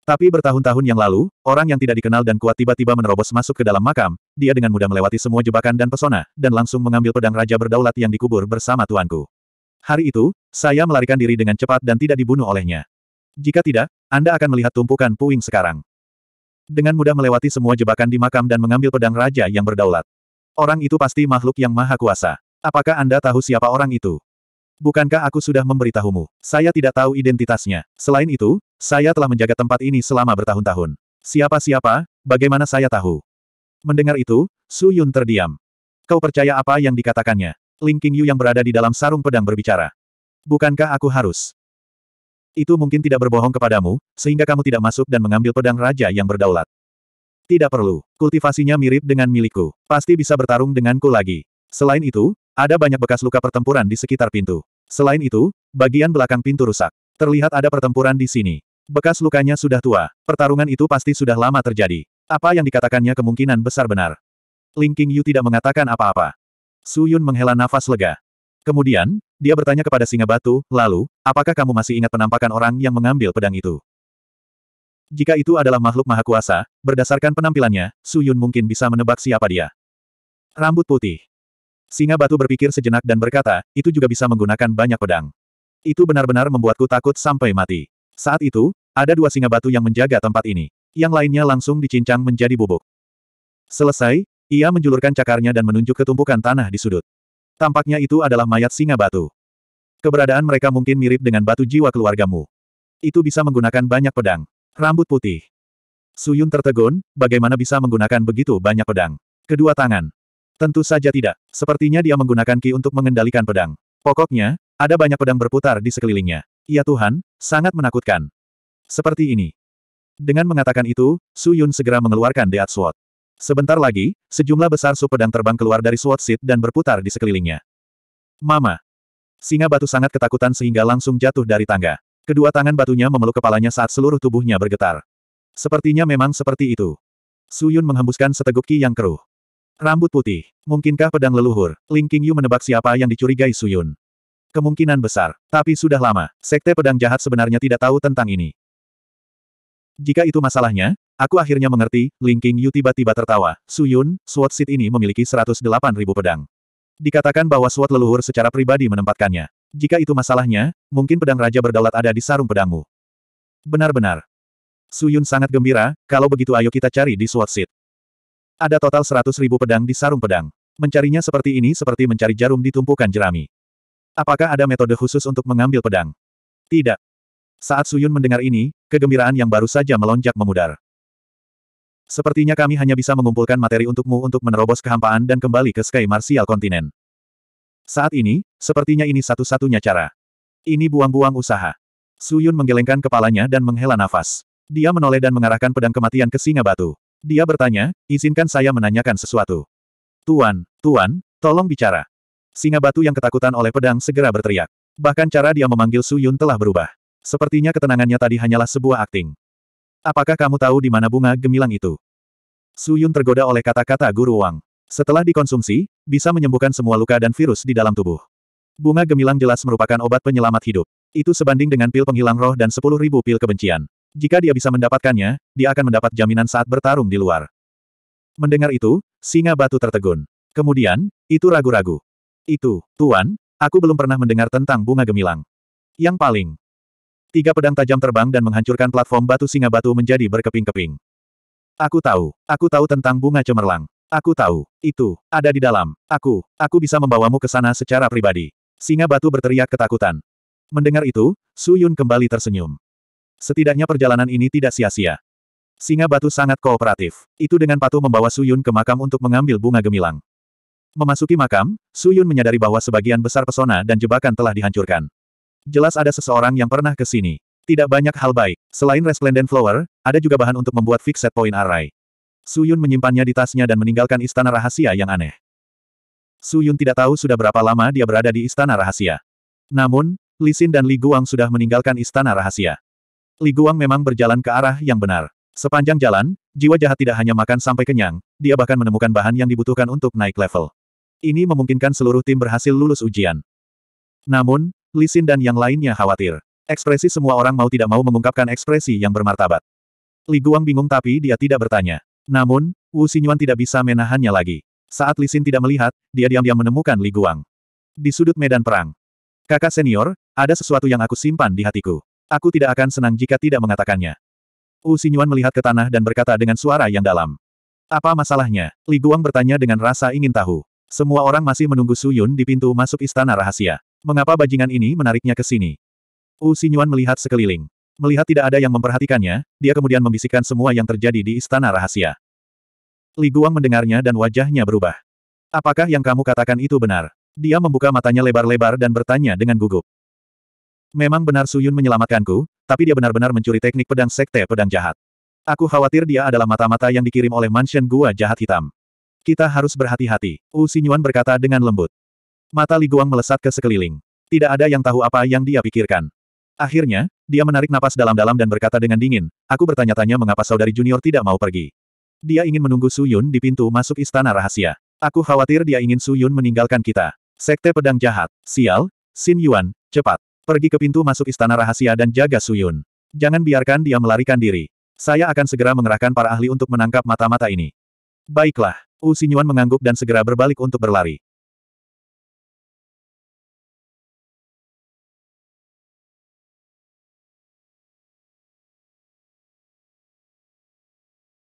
Tapi bertahun-tahun yang lalu, orang yang tidak dikenal dan kuat tiba-tiba menerobos masuk ke dalam makam, dia dengan mudah melewati semua jebakan dan pesona, dan langsung mengambil pedang raja berdaulat yang dikubur bersama tuanku. Hari itu, saya melarikan diri dengan cepat dan tidak dibunuh olehnya. Jika tidak, Anda akan melihat tumpukan puing sekarang. Dengan mudah melewati semua jebakan di makam dan mengambil pedang raja yang berdaulat. Orang itu pasti makhluk yang maha kuasa. Apakah Anda tahu siapa orang itu? Bukankah aku sudah memberitahumu? Saya tidak tahu identitasnya. Selain itu, saya telah menjaga tempat ini selama bertahun-tahun. Siapa-siapa, bagaimana saya tahu? Mendengar itu, Su Yun terdiam. Kau percaya apa yang dikatakannya? Ling King Yu yang berada di dalam sarung pedang berbicara. Bukankah aku harus? Itu mungkin tidak berbohong kepadamu, sehingga kamu tidak masuk dan mengambil pedang raja yang berdaulat. Tidak perlu, kultivasinya mirip dengan milikku. Pasti bisa bertarung denganku lagi. Selain itu, ada banyak bekas luka pertempuran di sekitar pintu. Selain itu, bagian belakang pintu rusak. Terlihat ada pertempuran di sini. Bekas lukanya sudah tua. Pertarungan itu pasti sudah lama terjadi. Apa yang dikatakannya kemungkinan besar benar. Ling King Yu tidak mengatakan apa-apa. Su Yun menghela nafas lega. Kemudian, dia bertanya kepada singa batu, lalu, apakah kamu masih ingat penampakan orang yang mengambil pedang itu? Jika itu adalah makhluk maha kuasa, berdasarkan penampilannya, Su Yun mungkin bisa menebak siapa dia. Rambut putih. Singa batu berpikir sejenak dan berkata, itu juga bisa menggunakan banyak pedang. Itu benar-benar membuatku takut sampai mati. Saat itu, ada dua singa batu yang menjaga tempat ini. Yang lainnya langsung dicincang menjadi bubuk. Selesai, ia menjulurkan cakarnya dan menunjuk ke tumpukan tanah di sudut. Tampaknya itu adalah mayat singa batu. Keberadaan mereka mungkin mirip dengan batu jiwa keluargamu. Itu bisa menggunakan banyak pedang. Rambut putih. Suyun tertegun, bagaimana bisa menggunakan begitu banyak pedang? Kedua tangan. Tentu saja tidak. Sepertinya dia menggunakan ki untuk mengendalikan pedang. Pokoknya, ada banyak pedang berputar di sekelilingnya. Ya Tuhan, sangat menakutkan. Seperti ini. Dengan mengatakan itu, Su Yun segera mengeluarkan Deat Sword. Sebentar lagi, sejumlah besar su pedang terbang keluar dari Sword Seat dan berputar di sekelilingnya. Mama! Singa batu sangat ketakutan sehingga langsung jatuh dari tangga. Kedua tangan batunya memeluk kepalanya saat seluruh tubuhnya bergetar. Sepertinya memang seperti itu. Su Yun menghembuskan seteguk ki yang keruh. Rambut putih. Mungkinkah pedang leluhur? Ling Qingyu menebak siapa yang dicurigai Su Yun. Kemungkinan besar. Tapi sudah lama, Sekte Pedang Jahat sebenarnya tidak tahu tentang ini. Jika itu masalahnya, aku akhirnya mengerti, Ling Qingyu tiba-tiba tertawa. Suyun, Sword Seed ini memiliki 108 ribu pedang. Dikatakan bahwa Sword leluhur secara pribadi menempatkannya. Jika itu masalahnya, mungkin pedang raja berdaulat ada di sarung pedangmu. Benar-benar. Su Yun sangat gembira, kalau begitu ayo kita cari di Sword Seed. Ada total 100 ribu pedang di sarung pedang. Mencarinya seperti ini seperti mencari jarum di tumpukan jerami. Apakah ada metode khusus untuk mengambil pedang? Tidak. Saat Suyun mendengar ini, Kegembiraan yang baru saja melonjak memudar. Sepertinya kami hanya bisa mengumpulkan materi untukmu untuk menerobos kehampaan dan kembali ke Sky Martial Kontinen. Saat ini, sepertinya ini satu-satunya cara. Ini buang-buang usaha. Su Yun menggelengkan kepalanya dan menghela nafas. Dia menoleh dan mengarahkan pedang kematian ke singa batu. Dia bertanya, izinkan saya menanyakan sesuatu. Tuan, tuan, tolong bicara. Singa batu yang ketakutan oleh pedang segera berteriak. Bahkan cara dia memanggil Su Yun telah berubah. Sepertinya ketenangannya tadi hanyalah sebuah akting. Apakah kamu tahu di mana bunga gemilang itu? Su Yun tergoda oleh kata-kata Guru Wang. Setelah dikonsumsi, bisa menyembuhkan semua luka dan virus di dalam tubuh. Bunga gemilang jelas merupakan obat penyelamat hidup. Itu sebanding dengan pil penghilang roh dan sepuluh ribu pil kebencian. Jika dia bisa mendapatkannya, dia akan mendapat jaminan saat bertarung di luar. Mendengar itu, singa batu tertegun. Kemudian, itu ragu-ragu. Itu, Tuan, aku belum pernah mendengar tentang bunga gemilang. Yang paling, Tiga pedang tajam terbang dan menghancurkan platform batu singa batu menjadi berkeping-keping. Aku tahu. Aku tahu tentang bunga cemerlang. Aku tahu. Itu, ada di dalam. Aku, aku bisa membawamu ke sana secara pribadi. Singa batu berteriak ketakutan. Mendengar itu, Su Yun kembali tersenyum. Setidaknya perjalanan ini tidak sia-sia. Singa batu sangat kooperatif. Itu dengan patuh membawa Su Yun ke makam untuk mengambil bunga gemilang. Memasuki makam, Su Yun menyadari bahwa sebagian besar pesona dan jebakan telah dihancurkan. Jelas ada seseorang yang pernah ke sini. Tidak banyak hal baik. Selain Resplendent Flower, ada juga bahan untuk membuat fixed point array. Su Yun menyimpannya di tasnya dan meninggalkan istana rahasia yang aneh. Su Yun tidak tahu sudah berapa lama dia berada di istana rahasia. Namun, Lisin dan Li Guang sudah meninggalkan istana rahasia. Li Guang memang berjalan ke arah yang benar. Sepanjang jalan, jiwa jahat tidak hanya makan sampai kenyang, dia bahkan menemukan bahan yang dibutuhkan untuk naik level. Ini memungkinkan seluruh tim berhasil lulus ujian. Namun, Lisin dan yang lainnya khawatir. Ekspresi semua orang mau tidak mau mengungkapkan ekspresi yang bermartabat. Li Guang bingung tapi dia tidak bertanya. Namun, Wu Xinyuan tidak bisa menahannya lagi. Saat Lisin tidak melihat, dia diam-diam menemukan Li Guang. Di sudut medan perang. Kakak senior, ada sesuatu yang aku simpan di hatiku. Aku tidak akan senang jika tidak mengatakannya. Wu Xinyuan melihat ke tanah dan berkata dengan suara yang dalam. Apa masalahnya? Li Guang bertanya dengan rasa ingin tahu. Semua orang masih menunggu Su Yun di pintu masuk istana rahasia. Mengapa bajingan ini menariknya ke sini? Wu Sinyuan melihat sekeliling. Melihat tidak ada yang memperhatikannya, dia kemudian membisikkan semua yang terjadi di istana rahasia. Li Guang mendengarnya dan wajahnya berubah. Apakah yang kamu katakan itu benar? Dia membuka matanya lebar-lebar dan bertanya dengan gugup. Memang benar Suyun menyelamatkanku, tapi dia benar-benar mencuri teknik pedang sekte pedang jahat. Aku khawatir dia adalah mata-mata yang dikirim oleh mansion gua jahat hitam. Kita harus berhati-hati, Wu Sinyuan berkata dengan lembut. Mata Li Guang melesat ke sekeliling. Tidak ada yang tahu apa yang dia pikirkan. Akhirnya, dia menarik napas dalam-dalam dan berkata dengan dingin, aku bertanya-tanya mengapa saudari junior tidak mau pergi. Dia ingin menunggu Su Yun di pintu masuk istana rahasia. Aku khawatir dia ingin Su Yun meninggalkan kita. Sekte pedang jahat. Sial, Xin Yuan, cepat. Pergi ke pintu masuk istana rahasia dan jaga Su Yun. Jangan biarkan dia melarikan diri. Saya akan segera mengerahkan para ahli untuk menangkap mata-mata ini. Baiklah, U Xin Yuan mengangguk dan segera berbalik untuk berlari.